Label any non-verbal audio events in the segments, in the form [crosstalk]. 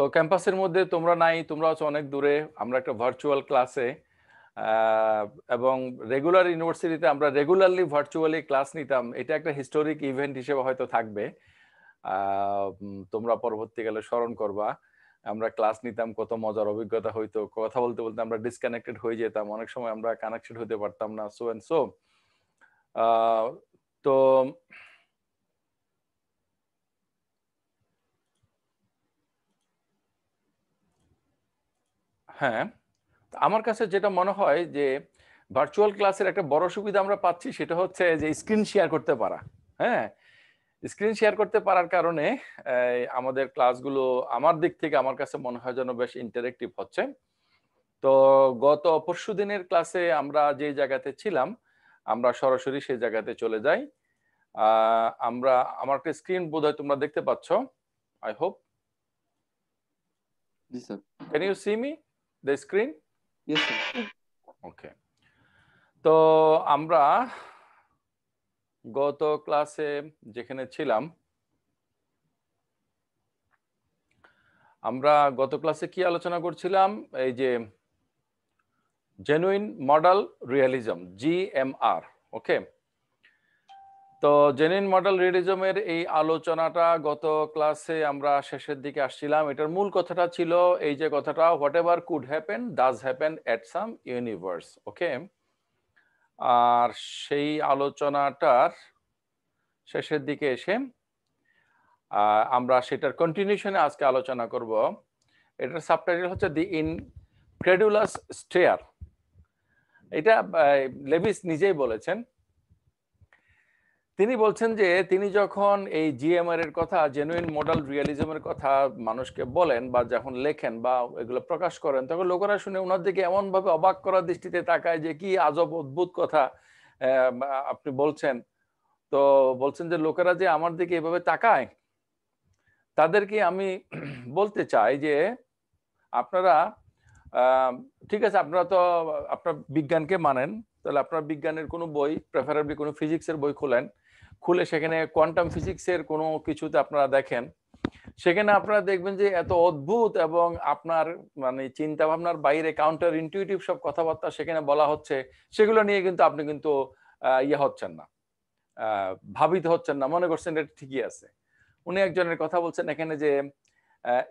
তো ক্যাম্পাসের মধ্যে তোমরা নাই তোমরা হচ্ছে অনেক দূরে আমরা একটা ভার্চুয়াল ক্লাসে এবং রেগুলার ইউনিভার্সিটিতে আমরা রেগুলারলি ভার্চুয়ালি ক্লাস নিতাম এটা একটা হিস্টোরিক ইভেন্ট হিসেবে হয়তো থাকবে তোমরা পরবর্তীকালে স্মরণ করবা আমরা ক্লাস নিতাম কত মজার অভিজ্ঞতা হইতো কথা বলতে বলতে আমরা ডিসকানেক্টেড হয়ে যেতাম অনেক সময় আমরা কানেকশন হতে পারতাম না সো অ্যান্ড সো তো হ্যাঁ আমার কাছে যেটা মনে হয় যে ভার্চুয়াল ক্লাসের একটা বড় সুবিধা আমরা পাচ্ছি সেটা হচ্ছে যে স্ক্রিন শেয়ার করতে পারা হ্যাঁ স্ক্রিন শেয়ার করতে পারার কারণে আমাদের ক্লাসগুলো আমার দিক থেকে আমার কাছে মনে হয় যেন বেশ ইন্টারেক্টিভ হচ্ছে তো গত পরশু দিনের ক্লাসে আমরা যে জায়গাতে ছিলাম আমরা সরাসরি সেই জায়গাতে চলে যাই আমরা আমার একটা স্ক্রিন বোধ হয় তোমরা দেখতে পাচ্ছ I hope can you see me the screen? Yes, sir. Okay. তো আমরা গত ক্লাসে যেখানে ছিলাম আমরা গত ক্লাসে কি আলোচনা করছিলাম এই যে genuine modal realism GMR okay তো জেনিন মডেল রিডিজমের এই আলোচনাটা গত ক্লাসে আমরা শেষের দিকে আসছিলাম এটার মূল কথাটা ছিল এই যে কথাটা whatever could happen does happen at some universe okay আর সেই আলোচনাটার শেষের দিকে এসে আমরা সেটার কন্টিনিউশনে আজকে আলোচনা করব এটার সাবটাইটেল হচ্ছে দি ইন ক্রেডুলাস স্টেয়ার এটা লেভিস নিজেই বলেছেন তিনি বলছেন যে তিনি যখন এই জিএমআর এর কথা জেনুইন মডাল রিয়ালিজমের কথা মানুষকে বলেন বা যখন লেখেন বা এগুলো প্রকাশ করেন তখন লোকেরা শুনে ওনার দিকে এমন ভাবে অবাক করার দৃষ্টিতে তাকায় যে কি আজব অদ্ভুত কথা আপনি বলছেন তো বলছেন যে লোকেরা যে আমার দিকে এভাবে তাকায় তাদেরকে আমি [clears throat] বলতে চাই যে আপনারা ঠিক আছে আপনারা তো আপনার বিজ্ঞানকে মানেন তাহলে আপনার বিজ্ঞানের কোনো বই প্রেফারেবলি কোনো ফিজিক্সের বই খোলেন খুলে সেখানে কোয়ান্টাম ফিজিক্সের কোনো কিছুতে আপনারা দেখেন সেখানে আপনারা দেখবেন যে এত অদ্ভুত এবং আপনার মানে চিন্তা ভাবনার বাইরে কাউন্টার ইনটিউটিভ সব কথাবার্তা সেখানে বলা হচ্ছে সেগুলো নিয়ে কিন্তু আপনি কিন্তু ইয়ে হচ্ছেন না ভাবিত হচ্ছেন না মনে করছেন এটা ঠিকই আছে উনি একজনের কথা বলছেন এখানে যে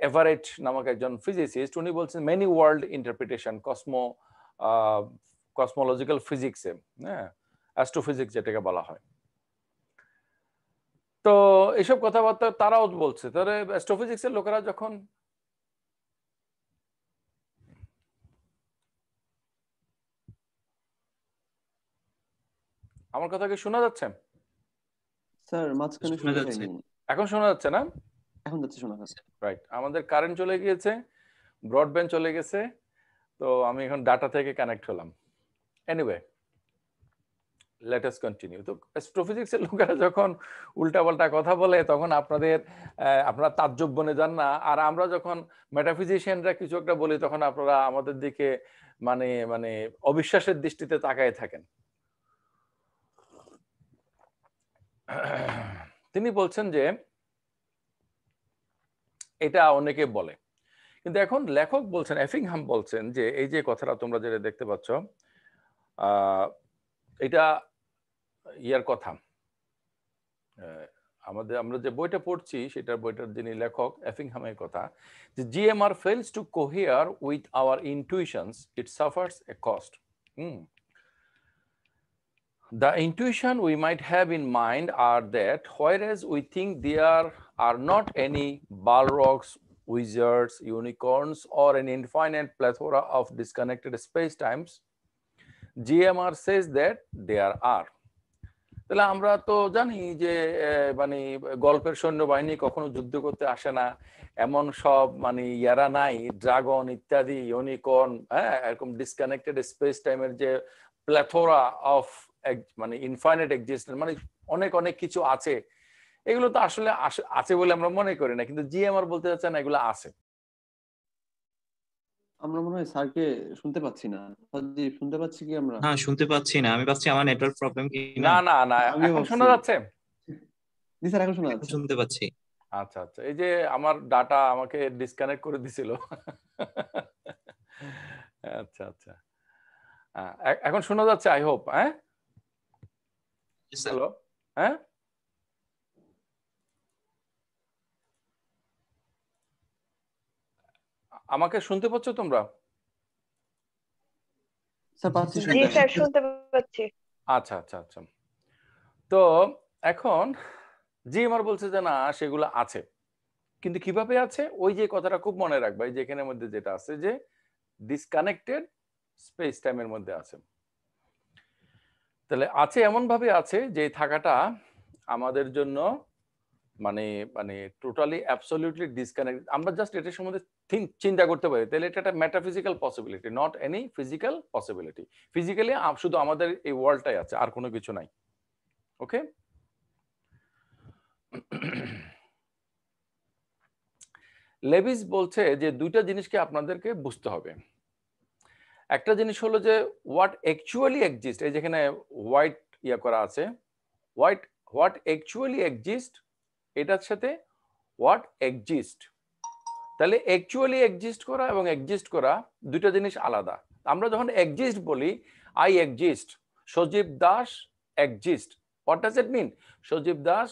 এভারেট নামক একজন ফিজিসিস্ট উনি বলছেন many world interpretation cosmo cosmological ফিজিক্সে হ্যাঁ অ্যাস্ট্রোফিজিক্স যেটাকে বলা হয় তো এসব কথাবার্তা তারাও বলছে তাহলে এর লোকেরা যখন আমার কথা কি শোনা যাচ্ছে স্যার মাঝখানে শোনা যাচ্ছে এখন শোনা যাচ্ছে না এখন যাচ্ছে শোনা যাচ্ছে রাইট আমাদের কারেন্ট চলে গিয়েছে ব্রডব্যান্ড চলে গেছে তো আমি এখন ডাটা থেকে কানেক্ট হলাম এনিওয়ে লেটাস কন্টিনিউ তো অ্যাস্ট্রোফিজিক্সের লোকেরা যখন উল্টাপাল্টা কথা বলে তখন আপনাদের আপনারা তাজ্জব বনে যান না আর আমরা যখন মেটাফিজিশিয়ানরা কিছু একটা বলি তখন আপনারা আমাদের দিকে মানে মানে অবিশ্বাসের দৃষ্টিতে তাকায় থাকেন তিনি বলছেন যে এটা অনেকে বলে কিন্তু এখন লেখক বলছেন এফিংহাম বলছেন যে এই যে কথাটা তোমরা যেটা দেখতে পাচ্ছ এটা ইয়ার কথা আমাদের আমরা যে বইটা পড়ছি সেটার বইটার যিনি লেখক অ্যাফিংহামের কথা যে GMR fails to cohere with our intuitions it suffers a cost The intuition we might have in mind are that whereas we think there are not any Balrogs, wizards, unicorns, or an infinite plethora of disconnected spacetimes, GMR says that there are. তাহলে আমরা তো জানি যে মানে গল্পের সৈন্যবাহিনী কখনো যুদ্ধ করতে আসে না এমন সব মানে ইয়ারা নাই ড্রাগন ইত্যাদি ইউনিকর্ন হ্যাঁ এরকম ডিসকানেক্টেড স্পেস টাইমের যে প্ল্যাথোরা অফ মানে ইনফাইনাইট এক্সিস্টেন্স মানে অনেক অনেক কিছু আছে এগুলো তো আসলে আছে বলে আমরা মনে করি না কিন্তু আমার বলতে চাচ্ছেন এগুলো আছে আমরা মনে হয় স্যারকে শুনতে পাচ্ছি না শুনতে পাচ্ছি কি আমরা হ্যাঁ শুনতে পাচ্ছি না আমি পাচ্ছি আমার নেটওয়ার্ক প্রবলেম কি না না না এখন শোনা যাচ্ছে জি স্যার এখন শোনা যাচ্ছে শুনতে পাচ্ছি আচ্ছা আচ্ছা এই যে আমার ডাটা আমাকে ডিসকানেক্ট করে দিছিল আচ্ছা আচ্ছা এখন শোনা যাচ্ছে আই হোপ হ্যাঁ হ্যালো হ্যাঁ আমাকে শুনতে পাচ্ছ তোমরা আচ্ছা আচ্ছা আচ্ছা তো এখন জি আমার বলছে যে না সেগুলো আছে কিন্তু কিভাবে আছে ওই যে কথাটা খুব মনে রাখবে যেখানে মধ্যে যেটা আছে যে ডিসকানেক্টেড স্পেস টাইমের মধ্যে আছে তাহলে আছে এমন ভাবে আছে যে থাকাটা আমাদের জন্য মানে মানে টোটালি অ্যাবসলিউটলি ডিসকানেক্ট আমরা জাস্ট এটার সম্বন্ধে চিন্তা করতে পারি তাহলে এটা একটা metaphysical possibility not any physical possibility physically শুধু আমাদের এই ওয়ার্ল্ডটাই আছে আর কোনো কিছু নাই ওকে লেভিস বলছে যে দুইটা জিনিসকে আপনাদেরকে বুঝতে হবে একটা জিনিস হলো যে হোয়াট অ্যাকচুয়ালি এক্সিস্ট এই যেখানে হোয়াইট ইয়া করা আছে হোয়াইট হোয়াট অ্যাকচুয়ালি এক্সিস্ট এটার সাথে হোয়াট এক্সিস্ট তাহলে অ্যাকচুয়ালি এক্সিস্ট করা এবং এক্সিস্ট করা দুটা জিনিস আলাদা আমরা যখন এক্সিস্ট বলি I exist Sajib Das exist what does it mean Sajib Das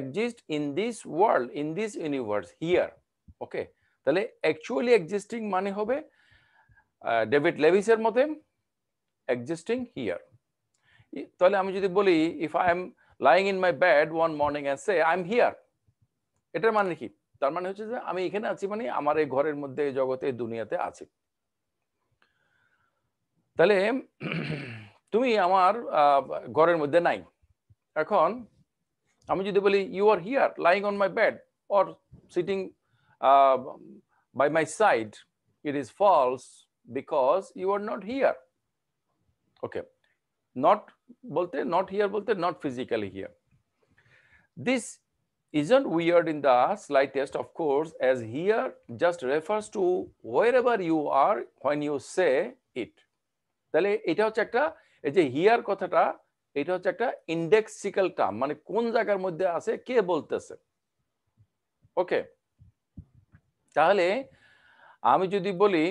exist in this world in this universe here okay তাহলে অ্যাকচুয়ালি এক্সিস্টিং মানে হবে ডেভিড লেভিসের মতে এক্সিস্টিং হিয়ার তাহলে আমি যদি বলি if I am lying in my bed one morning and say I am here এটার মানে কি তার মানে হচ্ছে যে আমি এখানে আছি মানে আমার এই ঘরের মধ্যে এই জগতে এই দুনিয়াতে আছি তাহলে তুমি আমার ঘরের মধ্যে নাই এখন আমি যদি বলি you are here lying on my bed or sitting by my side it is false because you are not here okay not বলতে নট হিয়ার বলতে not physically here this isn't weird in the slightest, of course, here just refers to wherever you are when you say it তাহলে এটা হচ্ছে একটা এই যে here কথাটা এটা হচ্ছে একটা ইন্ডেক্সিক্যাল টার্ম মানে কোন জায়গার মধ্যে আছে কে বলতেছে ওকে তাহলে আমি যদি বলি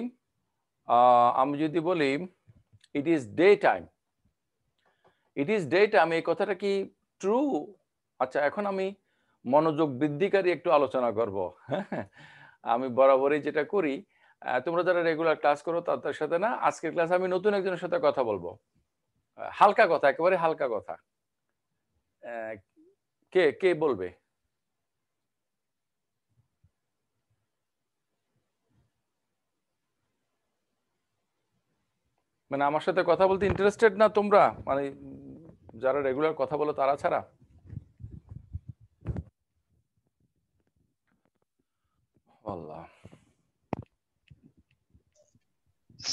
আমি যদি বলি it is day time it is date আমি এই কথাটা কি ট্রু আচ্ছা এখন আমি মনোযোগ বৃদ্ধিকারী একটু আলোচনা করব আমি বরাবরই যেটা করি তোমরা যারা রেগুলার ক্লাস করো তাদের সাথে না আজকের ক্লাস আমি নতুন একজনের সাথে কথা বলবো হালকা কথা একেবারে হালকা কথা কে কে বলবে মানে আমার সাথে কথা বলতে ইন্টারেস্টেড না তোমরা মানে যারা রেগুলার কথা বলো তারা ছাড়া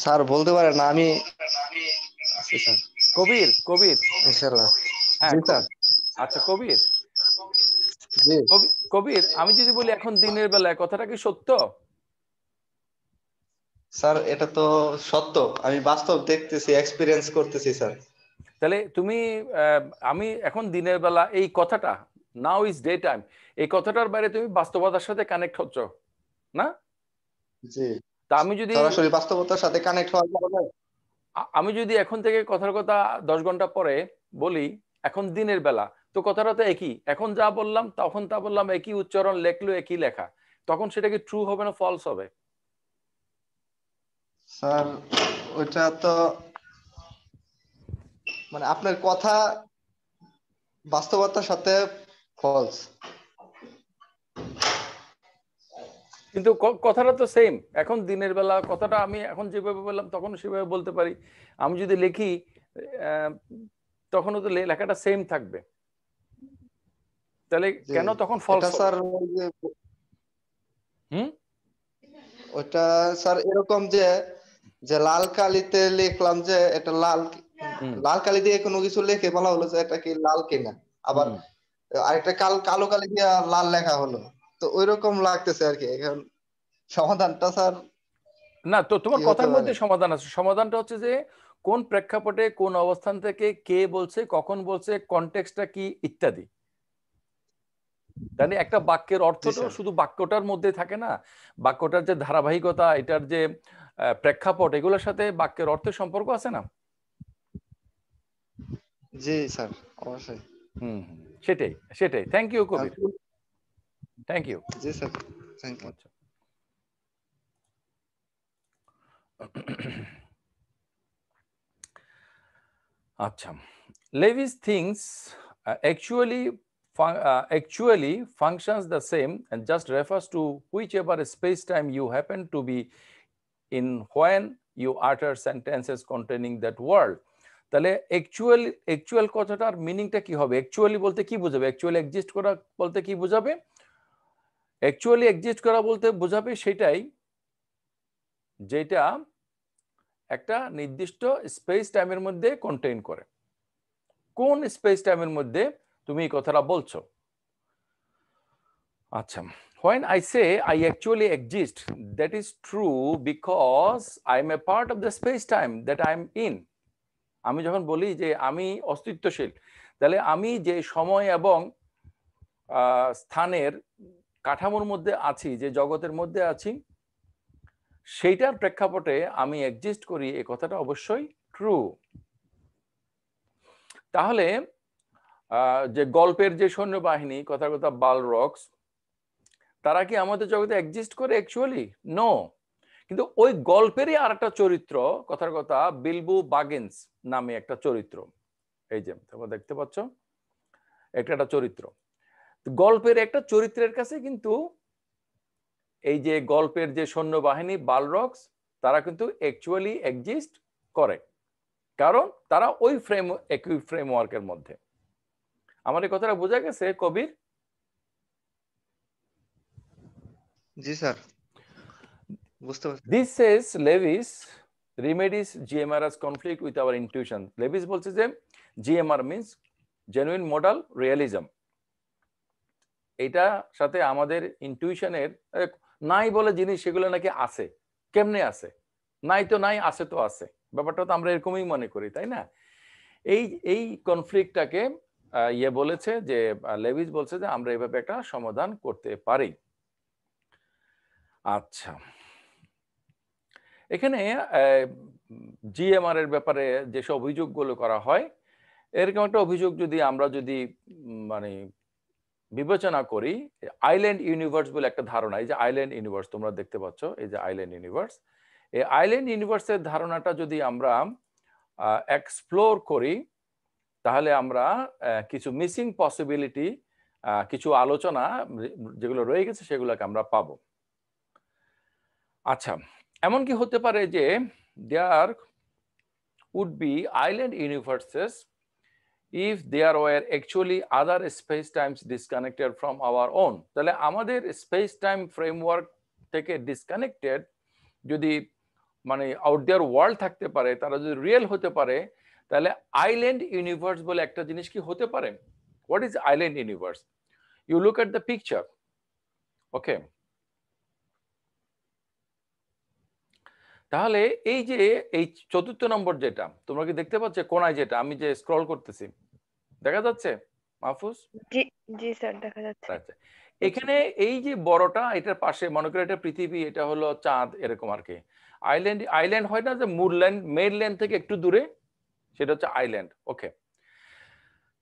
স্যার বলতে পারেন না আমি আচ্ছা, কবির হ্যাঁ, কবির আচ্ছা কবির কবির আমি যদি বলি এখন দিনের বেলায় কথাটা কি সত্য স্যার এটা তো সত্য আমি বাস্তব দেখতেছি এক্সপিরিয়েন্স করতেছি স্যার তাহলে তুমি আমি এখন দিনের বেলা এই কথাটা নাও ইজ ডে টাইম এই কথাটার বাইরে তুমি বাস্তবতার সাথে কানেক্ট হচ্ছ না তা আমি যদি সরাসরি বাস্তবতার সাথে কানেক্ট হওয়া যাবে আমি যদি এখন থেকে কথার কথা দশ ঘন্টা পরে বলি এখন দিনের বেলা তো কথাটা তো একই এখন যা বললাম তখন তা বললাম একই উচ্চারণ লেখলো একই লেখা তখন সেটা কি ট্রু হবে না ফলস হবে স্যার ওইটা তো মানে আপনার কথা বাস্তবতার সাথে ফলস কিন্তু কথাটা তো সেম এখন দিনের বেলা কথাটা আমি এখন যেভাবে বললাম তখন সেভাবে বলতে পারি আমি যদি লিখি তখনও তো লেখাটা সেম থাকবে তাহলে কেন তখন ফল স্যার হুম ওটা স্যার এরকম যে যে লাল কালিতে লিখলাম যে এটা লাল লাল কালি দিয়ে কোনো কিছু লেখে বলা হলো যে এটা কি লাল কিনা আবার আরেকটা কাল কালো কালি দিয়ে লাল লেখা হলো তো ওই রকম লাগতেছে আর কি এখন সমাধানটা স্যার না তো তোমার কথার মধ্যে সমাধান আছে সমাধানটা হচ্ছে যে কোন প্রেক্ষাপটে কোন অবস্থান থেকে কে বলছে কখন বলছে কনটেক্সটটা কি ইত্যাদি তাহলে একটা বাক্যের অর্থ তো শুধু বাক্যটার মধ্যে থাকে না বাক্যটার যে ধারাবাহিকতা এটার যে প্রেক্ষাপট এগুলোর সাথে বাক্যের অর্থের সম্পর্ক আছে না জি স্যার অবশ্যই হুম সেটাই সেটাই thank you Kabir thank you আচ্ছা Lewis thinks actually actually functions the same and just refers to whichever space time you happen to be in when you utter sentences containing that word. তাহলে actual actual কথাটার মিনিংটা কি হবে actually বলতে কি বোঝাবে actually exist করা বলতে কি বোঝাবে অ্যাকচুয়ালি এক্সিস্ট করা বলতে বোঝাবে সেটাই যেটা একটা নির্দিষ্ট স্পেস টাইমের মধ্যে কন্টেইন করে কোন স্পেস টাইমের মধ্যে তুমি এই কথাটা বলছো আচ্ছা say I actually exist that is true because I am a a part of the space that that am in. আমি যখন বলি যে আমি অস্তিত্বশীল তাহলে আমি যে সময় এবং স্থানের কাঠামোর মধ্যে আছি যে জগতের মধ্যে আছি সেইটার প্রেক্ষাপটে আমি এক্সিস্ট করি এ কথাটা অবশ্যই ট্রু তাহলে যে গল্পের যে সৈন্যবাহিনী কথা কথা বাল রক্স তারা কি আমাদের জগতে এক্সিস্ট করে অ্যাকচুয়ালি নো কিন্তু ওই গল্পেরই আর একটা চরিত্র কথার কথা বিলবু বাগেন্স নামে একটা চরিত্র এই যে তোমরা দেখতে পাচ্ছ একটা একটা চরিত্র গল্পের একটা চরিত্রের কাছে কিন্তু এই যে গল্পের যে সৈন্যবাহিনী বালরক্স তারা কিন্তু অ্যাকচুয়ালি এক্সিস্ট করে কারণ তারা ওই ফ্রেম একই ফ্রেমওয়ার্কের মধ্যে আমার এই কথাটা বোঝা গেছে কবির জি স্যার বুঝতে পারছি this is Lewis remedies GMR as conflict with our intuition. Levis বলছে যে GMR means genuine modal realism. এটা সাথে আমাদের ইনটিউশনের নাই বলে জিনিস সেগুলো নাকি আছে কেমনে আছে নাই তো নাই আছে তো আছে ব্যাপারটা তো আমরা এরকমই মনে করি তাই না এই এই কনফ্লিক্টটাকে ইয়ে বলেছে যে লেভিস বলছে যে আমরা এভাবে একটা সমাধান করতে পারি আচ্ছা এখানে জিএমআর এর ব্যাপারে যেসব অভিযোগগুলো করা হয় এরকম একটা অভিযোগ যদি আমরা যদি মানে বিবেচনা করি আইল্যান্ড ইউনিভার্স বলে একটা ধারণা এই যে আইল্যান্ড ইউনিভার্স তোমরা দেখতে পাচ্ছ এই যে আইল্যান্ড ইউনিভার্স এই আইল্যান্ড ইউনিভার্সের ধারণাটা যদি আমরা এক্সপ্লোর করি তাহলে আমরা কিছু মিসিং পসিবিলিটি কিছু আলোচনা যেগুলো রয়ে গেছে সেগুলোকে আমরা পাবো আচ্ছা এমনকি হতে পারে যে there would be island universes if there were actually other space times disconnected from our own তাহলে আমাদের স্পেস টাইম ফ্রেমওয়ার্ক থেকে ডিসকানেক্টেড যদি মানে আউট দেয়ার ওয়ার্ল্ড থাকতে পারে তারা যদি রিয়েল হতে পারে তাহলে আইল্যান্ড ইউনিভার্স বলে একটা জিনিস কি হতে পারে what is island universe you look at the picture okay তাহলে এই যে এই চতুর্থ নম্বর যেটা তোমরা কি দেখতে পাচ্ছ কোনায় যেটা আমি যে স্ক্রল করতেছি দেখা যাচ্ছে মাহফুজ জি জি স্যার দেখা যাচ্ছে আচ্ছা এখানে এই যে বড়টা এটার পাশে মনে করে এটা পৃথিবী এটা হলো চাঁদ এরকম আর কি আইল্যান্ড আইল্যান্ড হয় না যে মুরল্যান্ড মেরল্যান্ড থেকে একটু দূরে সেটা হচ্ছে আইল্যান্ড ওকে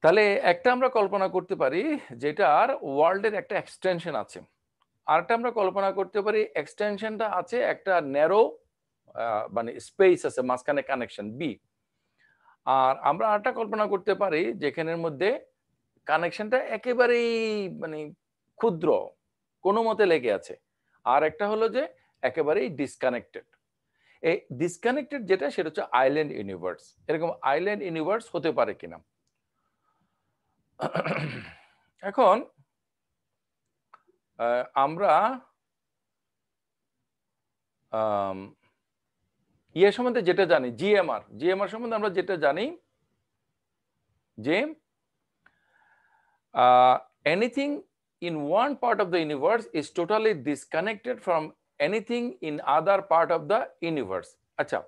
তাহলে একটা আমরা কল্পনা করতে পারি যেটার ওয়ার্ল্ডের একটা এক্সটেনশন আছে আরেকটা আমরা কল্পনা করতে পারি এক্সটেনশনটা আছে একটা ন্যারো মানে স্পেস আছে মাঝখানে কানেকশন বি আর আমরা আরেকটা কল্পনা করতে পারি যেখানের মধ্যে কানেকশনটা একেবারেই মানে ক্ষুদ্র কোনো মতে লেগে আছে আর একটা হলো যে একেবারেই ডিসকানেক্টেড এই ডিসকানেক্টেড যেটা সেটা হচ্ছে আইল্যান্ড ইউনিভার্স এরকম আইল্যান্ড ইউনিভার্স হতে পারে কিনা এখন আমরা ইয়ে সম্বন্ধে যেটা জানি জিএমআর জিএমআর সম্বন্ধে আমরা যেটা জানি যে anything in one part of the universe is totally disconnected from anything in other part of the universe আচ্ছা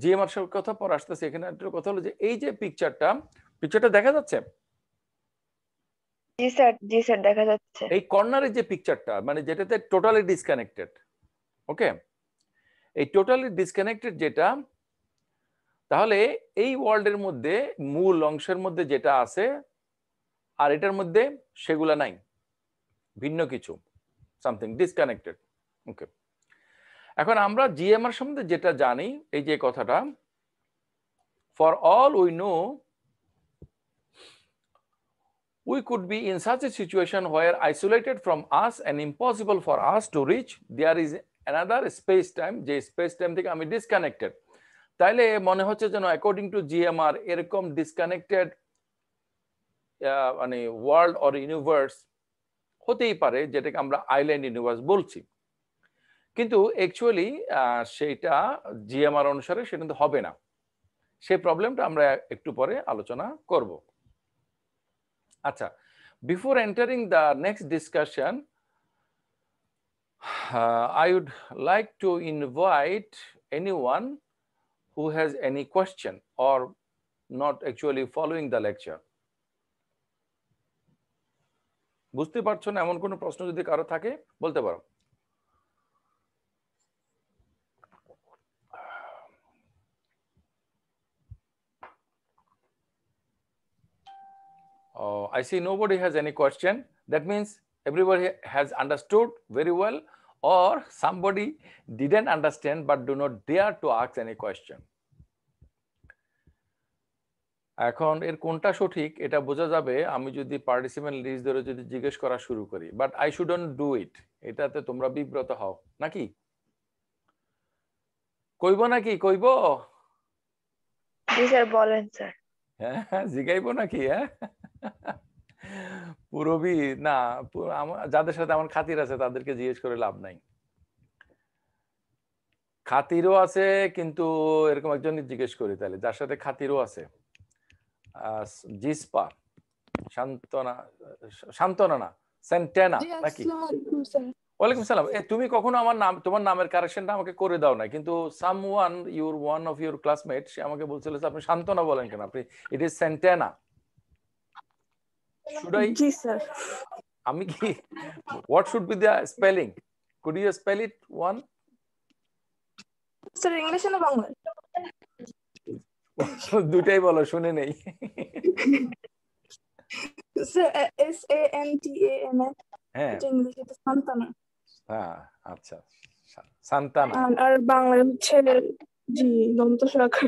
জিএমআর সব কথা পর আসতেছে এখানে একটা কথা হলো যে এই যে পিকচারটা পিকচারটা দেখা যাচ্ছে জি স্যার জি স্যার দেখা যাচ্ছে এই কর্নারের যে পিকচারটা মানে যেটাতে টোটালি ডিসকানেক্টেড ওকে এই টোটালি ডিসকানেক্টেড যেটা তাহলে এই ওয়ার্ল্ডের মধ্যে মূল অংশের মধ্যে যেটা আছে আর এটার মধ্যে সেগুলা নাই ভিন্ন কিছু সামথিং ডিসকানেক্টেড ওকে এখন আমরা জিএমআর সম্বন্ধে যেটা জানি এই যে কথাটা for all we know we could be in such a situation where isolated from us and impossible for us to reach there is another space time যে স্পেস টাইম থেকে আমি ডিসকানেক্টেড তাইলে মনে হচ্ছে যেন অ্যাকর্ডিং টু জিএমআর এরকম disconnected মানে world or universe হতেই পারে যেটাকে আমরা আইল্যান্ড ইউনিভার্স বলছি কিন্তু অ্যাকচুয়ালি সেইটা জিএমআর অনুসারে সেটা কিন্তু হবে না সেই প্রবলেমটা আমরা একটু পরে আলোচনা করব আচ্ছা before entering the next discussion [sighs] Uh, I would like to invite anyone who has any question or not actually following the lecture. বুঝতে পারছো না এমন কোনো প্রশ্ন যদি কারো থাকে বলতে পারো [sighs] Oh, I see nobody has any question. That means everybody has understood very well or somebody didn't understand but do not dare to ask any question এখন এর কোনটা সঠিক এটা বোঝা যাবে আমি যদি পার্টিসিপেন্ট লিস্ট ধরে যদি জিজ্ঞেস করা শুরু করি but I shouldn't do it এটাতে তোমরা বিব্রত হও নাকি কইব নাকি কইব জি স্যার বলেন স্যার হ্যাঁ, হ্যাঁ জিগাইব নাকি হ্যাঁ পুরবি না যাদের সাথে আমার খাতির আছে তাদেরকে জিজ্ঞেস করে লাভ নাই খাতিরও আছে কিন্তু এরকম একজন জিজ্ঞেস করি তাহলে যার সাথে খাতিরও আছে জিসপা শান্তনা শান্তনা না সেন্টেনা নাকি ওয়ালাইকুম সালাম তুমি কখনো আমার নাম তোমার নামের কারেকশনটা আমাকে করে দাও না কিন্তু someone your one of your classmate সে আমাকে বলছিল আপনি শান্তনা বলেন কেন আপনি it is Santana should i ji sir amiki what should be the spelling could you spell it one sir english and bangla দুটাই বলো শুনে নেই S A N T A N A হ্যাঁ ইংলিশে তো সান্তানা হ্যাঁ আচ্ছা সান্তানা আর বাংলায় হচ্ছে জি দন্ত শাখা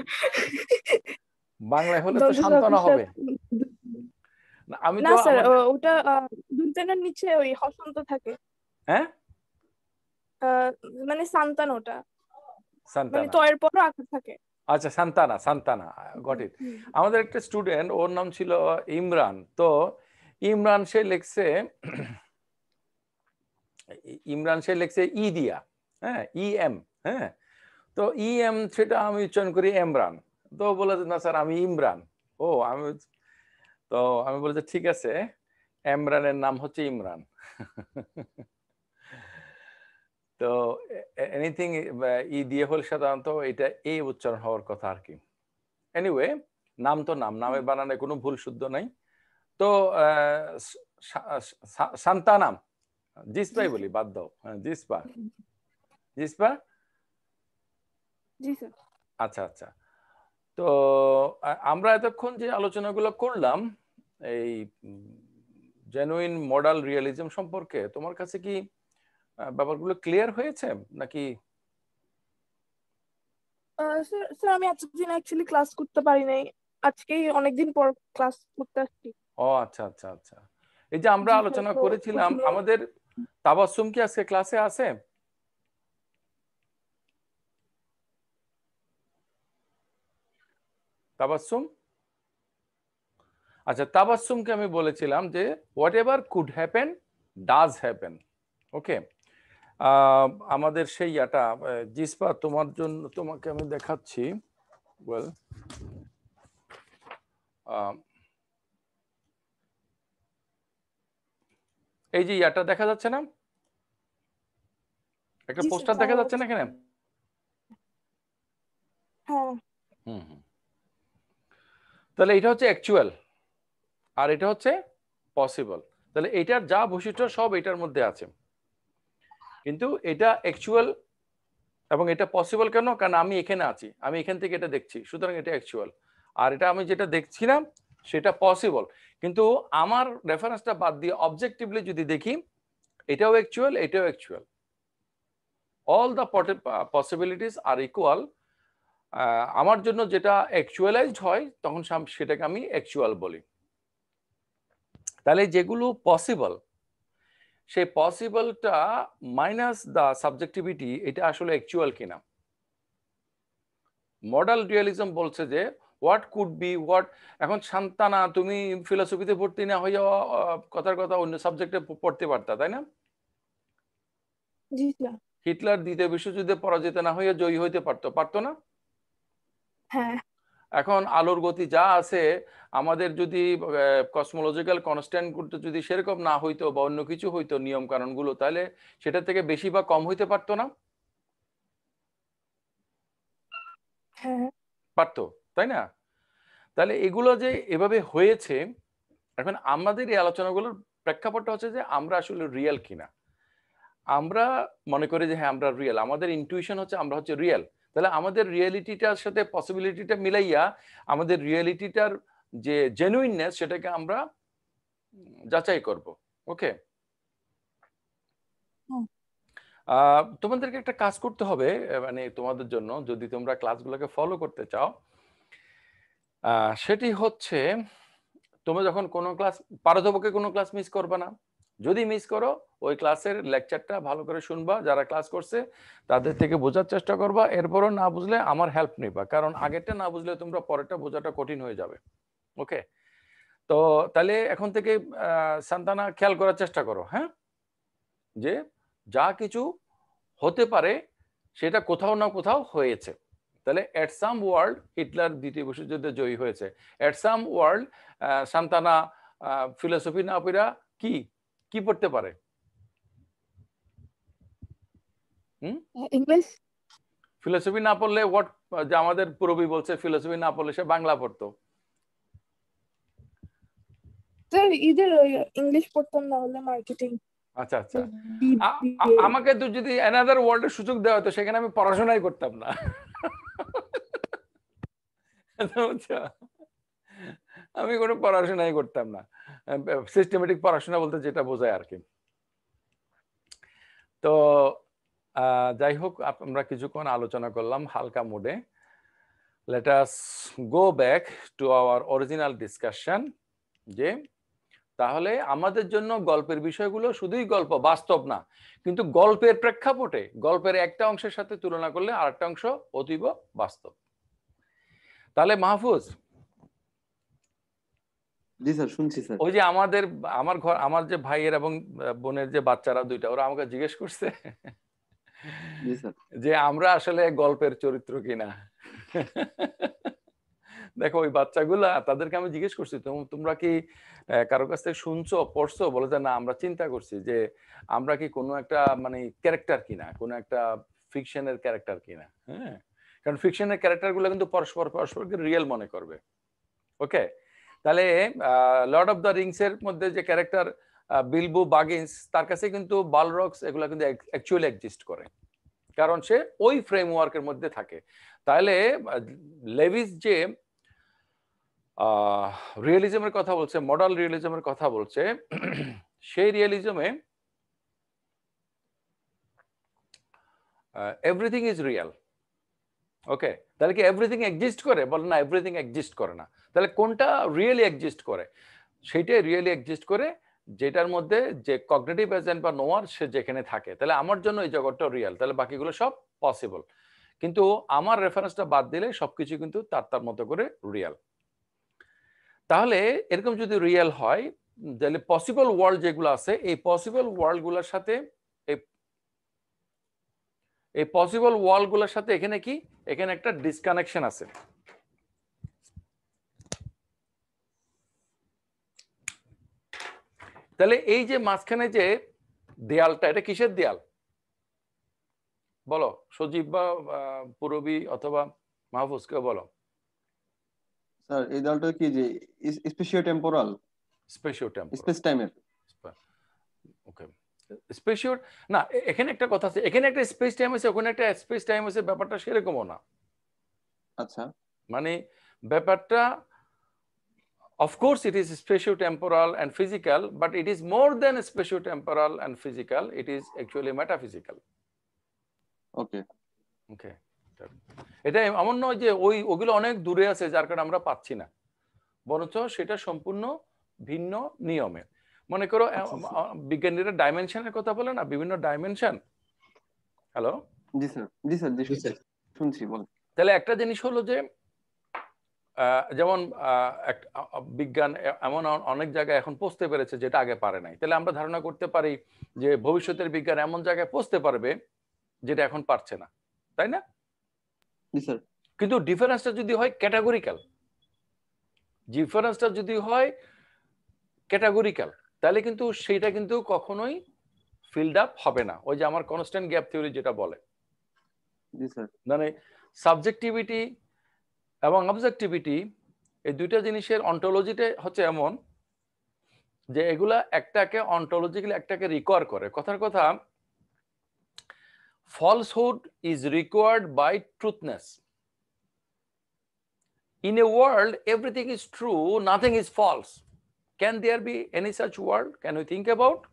বাংলায় হলে তো সান্তানা হবে আমি না স্যার ওটা নিচে ওই হসন্ত থাকে হ্যাঁ মানে সান্তান ওটা মানে তয়ের পরও আকার থাকে আচ্ছা সান্তানা সান্তানা আমাদের একটা স্টুডেন্ট ওর নাম ছিল ইমরান তো ইমরান সে লেখছে ইমরান সে লেখছে ই দিয়া হ্যাঁ ই এম হ্যাঁ তো ই এম সেটা আমি উচ্চারণ করি এমরান তো বলে না স্যার আমি ইমরান ও আমি তো আমি বলি যে ঠিক আছে এমরানের নাম হচ্ছে ইমরান [laughs] তো এনিথিং ই দিয়ে হলে সাধারণত এটা এ উচ্চারণ হওয়ার কথা আর কি এনিওয়ে নাম তো নাম নামের বানানে কোনো ভুল শুদ্ধ নাই তো নাম জিসপাই বলি বাদ দাও হ্যাঁ জিসপা জিসপা আচ্ছা আচ্ছা তো আমরা এতক্ষণ যে আলোচনাগুলো করলাম এই জেনুইন মডাল রিয়েলিজম সম্পর্কে তোমার কাছে কি ব্যাপারগুলো ক্লিয়ার হয়েছে নাকি স্যার আমি অ্যাকচুয়ালি ক্লাস করতে পারি নাই আজকেই অনেকদিন পর ক্লাস করতে আসছি ও আচ্ছা আচ্ছা আচ্ছা এই যে আমরা আলোচনা করেছিলাম আমাদের তাবাসুম কি আজকে ক্লাসে আছে তাবাসসুম আচ্ছা তাবাসুমকে আমি বলেছিলাম যে whatever could happen does happen okay আমাদের সেই ইয়াটা জিসপা তোমার জন্য তোমাকে আমি দেখাচ্ছি ওয়েল এই যে ইয়াটা দেখা যাচ্ছে না একটা পোস্টার দেখা যাচ্ছে না এখানে হ্যাঁ। হুম তাহলে এটা হচ্ছে অ্যাকচুয়াল আর এটা হচ্ছে পসিবল তাহলে এটার যা বৈশিষ্ট্য সব এটার মধ্যে আছে কিন্তু এটা অ্যাকচুয়াল এবং এটা পসিবল কেন কারণ আমি এখানে আছি আমি এখান থেকে এটা দেখছি সুতরাং এটা অ্যাকচুয়াল আর এটা আমি যেটা দেখছি না সেটা পসিবল কিন্তু আমার রেফারেন্সটা বাদ দিয়ে অবজেক্টিভলি যদি দেখি এটাও অ্যাকচুয়াল এটাও actual all the possibilities are equal আমার জন্য যেটা অ্যাকচুয়ালাইজড হয় তখন সেটাকে আমি অ্যাকচুয়াল বলি তাহলে যেগুলো পসিবল সেই পসিবলটা মাইনাস দা সাবজেক্টিভিটি এটা আসলে অ্যাকচুয়াল কিনা মডাল ডুয়ালিজম বলছে যে হোয়াট কুড বি হোয়াট এখন সান্তানা তুমি ফিলোসফিতে পড়তে না হয়ে কথার কথা অন্য সাবজেক্টে পড়তে পারতা তাই না হিটলার দ্বিতীয় বিশ্বযুদ্ধে পরাজিত না হয়ে জয়ী হইতে পারতো পারতো না হ্যাঁ। এখন আলোর গতি যা আছে আমাদের যদি কসমোলজিক্যাল কনস্ট্যান্ট করতে যদি সেরকম না হইতো বা অন্য কিছু হইতো নিয়ম কারণগুলো তাহলে সেটা থেকে বেশি বা কম হইতে পারতো না হ্যাঁ। পারতো তাই না তাহলে এগুলো যে এভাবে হয়েছে এখন আমাদের এই আলোচনাগুলোর প্রেক্ষাপটটা হচ্ছে যে আমরা আসলে রিয়েল কিনা আমরা মনে করি যে হ্যাঁ আমরা রিয়েল আমাদের ইনটিউশন হচ্ছে আমরা হচ্ছে রিয়েল তাহলে আমাদের রিয়েলিটিটার সাথে পসিবিলিটিটা মিলাইয়া আমাদের রিয়েলিটিটার যে জেনুইননেস সেটাকে আমরা যাচাই করব ওকে তোমাদেরকে একটা কাজ করতে হবে মানে তোমাদের জন্য যদি তোমরা ক্লাসগুলোকে ফলো করতে চাও সেটি হচ্ছে তোমরা যখন কোনো ক্লাস পারতপক্ষে কোনো ক্লাস মিস করবে না যদি মিস করো ওই ক্লাসের লেকচারটা ভালো করে শুনবা যারা ক্লাস করছে তাদের থেকে বোঝার চেষ্টা করবা এরপরও না বুঝলে আমার হেল্প নিবা কারণ আগেরটা না বুঝলে তোমরা পরেরটা বোঝাটা কঠিন হয়ে যাবে ওকে তো তাহলে এখন থেকে সান্তানা খেয়াল করার চেষ্টা করো হ্যাঁ যে যা কিছু হতে পারে সেটা কোথাও না কোথাও হয়েছে তাহলে অ্যাট সাম ওয়ার্ল্ড হিটলার দ্বিতীয় বিশ্বযুদ্ধে জয়ী হয়েছে at some world Santana philosophy না পিরা কি কি পড়তে পারে ইংলিশ ফিলোসফি না পড়লে হোয়াট যে আমাদের পুরবি বলছে ফিলোসফি না পড়লে সে বাংলা পড়তো আচ্ছা, ইংলিশ পড়তাম মার্কেটিং আচ্ছা আচ্ছা আমাকে তো যদি অ্যানাদার ওয়ার্ল্ডের সুযোগ দেওয়া হতো সেখানে আমি পড়াশোনাই করতাম না আচ্ছা, আমি কোনো পড়াশোনাই করতাম না সিস্টেমেটিক পড়াশোনা বলতে যেটা বোঝায় আর কি তো যাই হোক আমরা কিছুক্ষণ আলোচনা করলাম হালকা মুডে let us go back to our original discussion যে তাহলে আমাদের জন্য গল্পের বিষয়গুলো শুধুই গল্প বাস্তব না কিন্তু গল্পের প্রেক্ষাপটে গল্পের একটা অংশের সাথে তুলনা করলে আর একটা অংশ অতীব বাস্তব তাহলে মাহফুজ শুনছি ওই যে আমাদের আমার ঘর আমার যে ভাইয়ের এবং বোনের যে বাচ্চারা দুইটা ওরা আমাকে জিজ্ঞেস করছে যে আমরা আসলে গল্পের চরিত্র কিনা দেখো ওই বাচ্চাগুলা তাদেরকে আমি জিজ্ঞেস করছি তোমরা কি কারো কাছ থেকে শুনছো পড়ছো বলে যে না আমরা চিন্তা করছি যে আমরা কি কোনো একটা মানে ক্যারেক্টার কিনা কোনো একটা ফিকশনের ক্যারেক্টার কিনা হ্যাঁ কারণ ফিকশনের ক্যারেক্টারগুলো কিন্তু পরস্পর পরস্পরকে রিয়েল মনে করবে ওকে তাহলে লর্ড অফ দ্য রিংস এর মধ্যে যে ক্যারেক্টার বিলবু বাগিন্স তার কাছে কিন্তু বালরক্স এগুলো কিন্তু অ্যাকচুয়ালি এক্সিস্ট করে কারণ সে ওই ফ্রেমওয়ার্কের মধ্যে থাকে তাহলে লেভিস যে রিয়েলিজমের কথা বলছে মডার্ন রিয়েলিজমের কথা বলছে [clears throat] সেই রিয়েলিজমে এভরিথিং ইজ রিয়াল ওকে তাহলে কি এভরিথিং এক্সিস্ট করে বলে না এভরিথিং এক্সিস্ট করে না তাহলে কোনটা রিয়েলি এক্সিস্ট করে সেইটাই রিয়েলি এক্সিস্ট করে যেটার মধ্যে যে কগনেটিভ এজেন্ট বা নোয়ার সে যেখানে থাকে তাহলে আমার জন্য এই জগৎটা রিয়েল তাহলে বাকিগুলো সব পসিবল কিন্তু আমার রেফারেন্সটা বাদ দিলে সবকিছু কিন্তু তার তার মতো করে রিয়েল তাহলে এরকম যদি রিয়েল হয় তাহলে পসিবল ওয়ার্ল্ড যেগুলো আছে এই পসিবল গুলার সাথে এই পসিবল গুলার সাথে এখানে কি এখানে একটা ডিসকানেকশন আছে তাহলে এই যে মাঝখানে যে দেয়ালটা এটা কিসের দেয়াল বলো সজীব বা পুরবী অথবা মাহফুজকে বলো স্যার এই দলটা কি যে spatio temporal spatio temporal space টাইমের ওকে স্পেশিওর না এখানে একটা কথা আছে এখানে একটা স্পেস টাইম আছে ওখানে একটা স্পেস টাইম আছে ব্যাপারটা সেরকমও না আচ্ছা মানে ব্যাপারটা of course it is spatio temporal and physical but it is more than spatio temporal and physical it is actually metaphysical okay okay এটা এমন নয় যে ওই ওগুলো অনেক দূরে আছে যার কারণে আমরা পাচ্ছি না বরঞ্চ সেটা সম্পূর্ণ ভিন্ন নিয়মে মনে করো আচ্ছা, আচ্ছা। বিজ্ঞানীরা ডাইমেনশনের কথা বলে না বিভিন্ন ডাইমেনশন হ্যালো জি স্যার শুনছি বলুন তাহলে একটা জিনিস হলো যে যেমন বিজ্ঞান এমন অনেক জায়গায় এখন পৌঁছতে পেরেছে যেটা আগে পারে নাই তাহলে আমরা ধারণা করতে পারি যে ভবিষ্যতের বিজ্ঞান এমন জায়গায় পৌঁছতে পারবে যেটা এখন পারছে না তাই না স্যার কিন্তু ডিফারেন্সটা যদি হয় ক্যাটাগরিক্যাল ডিফারেন্সটা যদি হয় ক্যাটাগরিক্যাল তাহলে কিন্তু সেইটা কিন্তু কখনোই ফিল্ড আপ হবে না ওই যে আমার কনস্ট্যান্ট গ্যাপ থিওরি যেটা বলে মানে সাবজেক্টিভিটি এবং অবজেক্টিভিটি এই দুইটা জিনিসের অন্টোলজিটা হচ্ছে এমন যে এগুলা একটাকে অন্টোলজিক্যালি একটাকে রিকোয়ার করে কথার কথা falsehood is required by truthness. In a world, everything is true, nothing is false. Can there be any such world? Can we think about?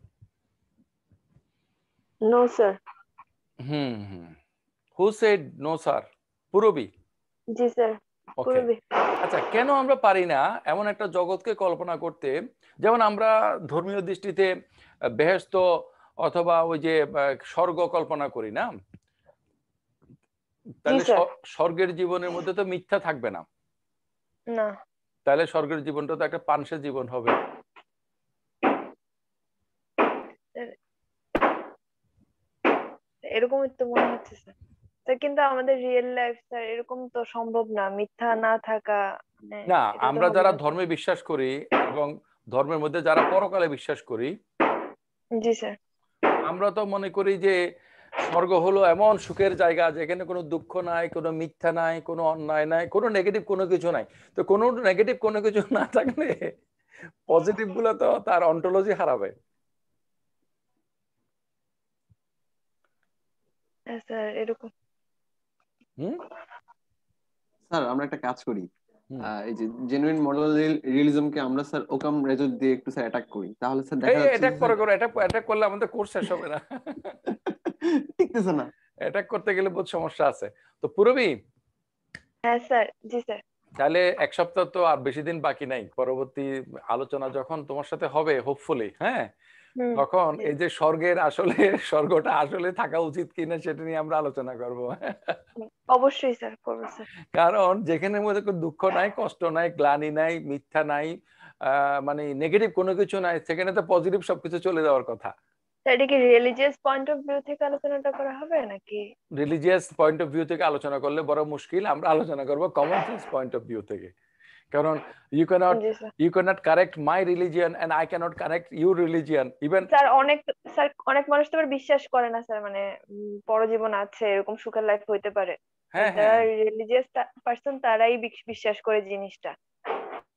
No, sir. Hmm. Who said no, sir? Purubi. Yes, sir. Okay. আচ্ছা কেন আমরা পারি না এমন একটা জগৎকে কল্পনা করতে যেমন আমরা ধর্মীয় দৃষ্টিতে বেহেস্ত অথবা ওই যে স্বর্গ কল্পনা করি না তাহলে স্বর্গের জীবনের মধ্যে তো মিথ্যা থাকবে না না তাহলে স্বর্গের জীবনটা তো একটা পানসে জীবন হবে এরকমই তো মনে হচ্ছে স্যার কিন্তু আমাদের রিয়েল লাইফ স্যার এরকম তো সম্ভব না মিথ্যা না থাকা মানে না আমরা যারা ধর্মে বিশ্বাস করি এবং ধর্মের মধ্যে যারা পরকালে বিশ্বাস করি জি স্যার আমরা তো মনে করি যে স্বর্গ হলো এমন সুখের জায়গা যেখানে কোনো দুঃখ নাই কোনো মিথ্যা নাই কোনো অন্যায় নাই কোনো নেগেটিভ কোনো কিছু নাই তো কোনো নেগেটিভ কোনো কিছু না থাকলে পজিটিভ গুলো তো তার অন্টোলজি হারাবে হ্যাঁ, স্যার এরকম হুম স্যার আমরা একটা কাজ করি এই যে জেনুইন মডেল রিয়েলিজম আমরা স্যার ওকাম রেজত দিয়ে একটু স্যার অ্যাটাক করি তাহলে স্যার দেখা যাচ্ছে অ্যাটাক করে করে অ্যাটাক অ্যাটাক করলে আমাদের কোর্স শেষ হবে না ঠিকতেছে [laughs] না অ্যাটাক করতে গেলে বহুত সমস্যা আছে তো পুরবি হ্যাঁ স্যার জি স্যার তাহলে এক সপ্তাহ তো আর বেশি দিন বাকি নাই পরবর্তী আলোচনা যখন তোমার সাথে হবে হোপফুলি হ্যাঁ তখন এই যে স্বর্গের আসলে স্বর্গটা আসলে থাকা উচিত কিনা সেটা নিয়ে আমরা আলোচনা করব অবশ্যই স্যার করবো কারণ যেখানে মধ্যে দুঃখ নাই কষ্ট নাই গ্লানি নাই মিথ্যা নাই মানে নেগেটিভ কোনো কিছু নাই সেখানে তো পজিটিভ সবকিছু চলে যাওয়ার কথা এটা কি রিলিজিয়াস পয়েন্ট অফ ভিউ থেকে আলোচনাটা করা হবে নাকি রিলিজিয়াস পয়েন্ট অফ ভিউ থেকে আলোচনা করলে বড় মুশকিল আমরা আলোচনা করব common sense point of view থেকে কারণ you can't you can't correct my religion and I can't correct your religion even sir অনেক স্যার অনেক মানুষ তো বিশ্বাস করে না স্যার মানে পরজীবন আছে এরকম সুখের লাইফ হইতে পারে হ্যাঁ, যারা রিলিজিয়াস হ্যাঁ। পারসন তারাই বিশ্বাস করে জিনিসটা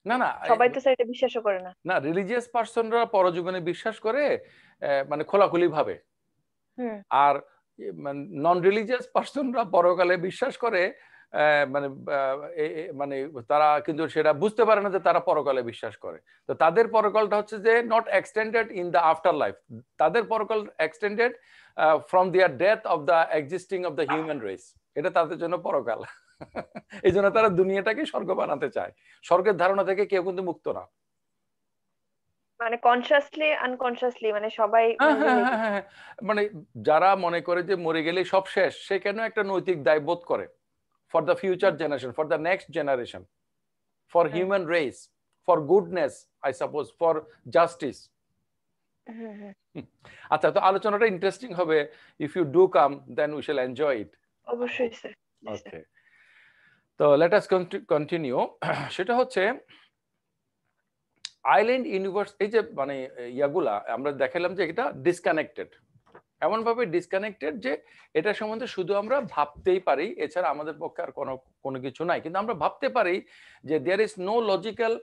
না না সবাই তো স্যার এটা বিশ্বাসও করে না না রিলিজিয়াস পারসনরা পরজীবনে বিশ্বাস করে মানে খোলাখুলি ভাবে আর নন রিলিজিয়াস পারসনরা পরকালে বিশ্বাস করে মানে মানে তারা কিন্তু সেটা বুঝতে পারে না যে তারা পরকালে বিশ্বাস করে তো তাদের পরকালটা হচ্ছে যে not extended in the after life তাদের পরকাল extended from their death of the existing of the human race এটা তাদের জন্য পরকাল [laughs] এই জন্য তারা দুনিয়াটাকে স্বর্গ বানাতে চায় স্বর্গের ধারণা থেকে কেউ কিন্তু মুক্ত না মানে কনসিয়াসলি আনকনসিয়াসলি মানে সবাই হ্যাঁ, হ্যাঁ, হ্যাঁ, মানে যারা মনে করে যে মরে গেলে সব শেষ সে কেন একটা নৈতিক দায় বোধ করে for the future generation, for the next generation, for mm-hmm. human race, for goodness, I suppose, for justice. Hmm. আচ্ছা তো আলোচনাটা ইন্টারেস্টিং হবে if you do come then we shall enjoy it অবশ্যই ওকে তো লেট আস কন্টিনিউ সেটা হচ্ছে island universe এই যে মানে ইয়াগুলা আমরা দেখালাম যে এটা ডিসকানেক্টেড এমন ভাবে ডিসকানেক্টেড যে এটা সম্বন্ধে শুধু আমরা ভাবতেই পারি এছাড়া আমাদের পক্ষে আর কোনো কোনো কিছু নাই কিন্তু আমরা ভাবতে পারি যে there is no logical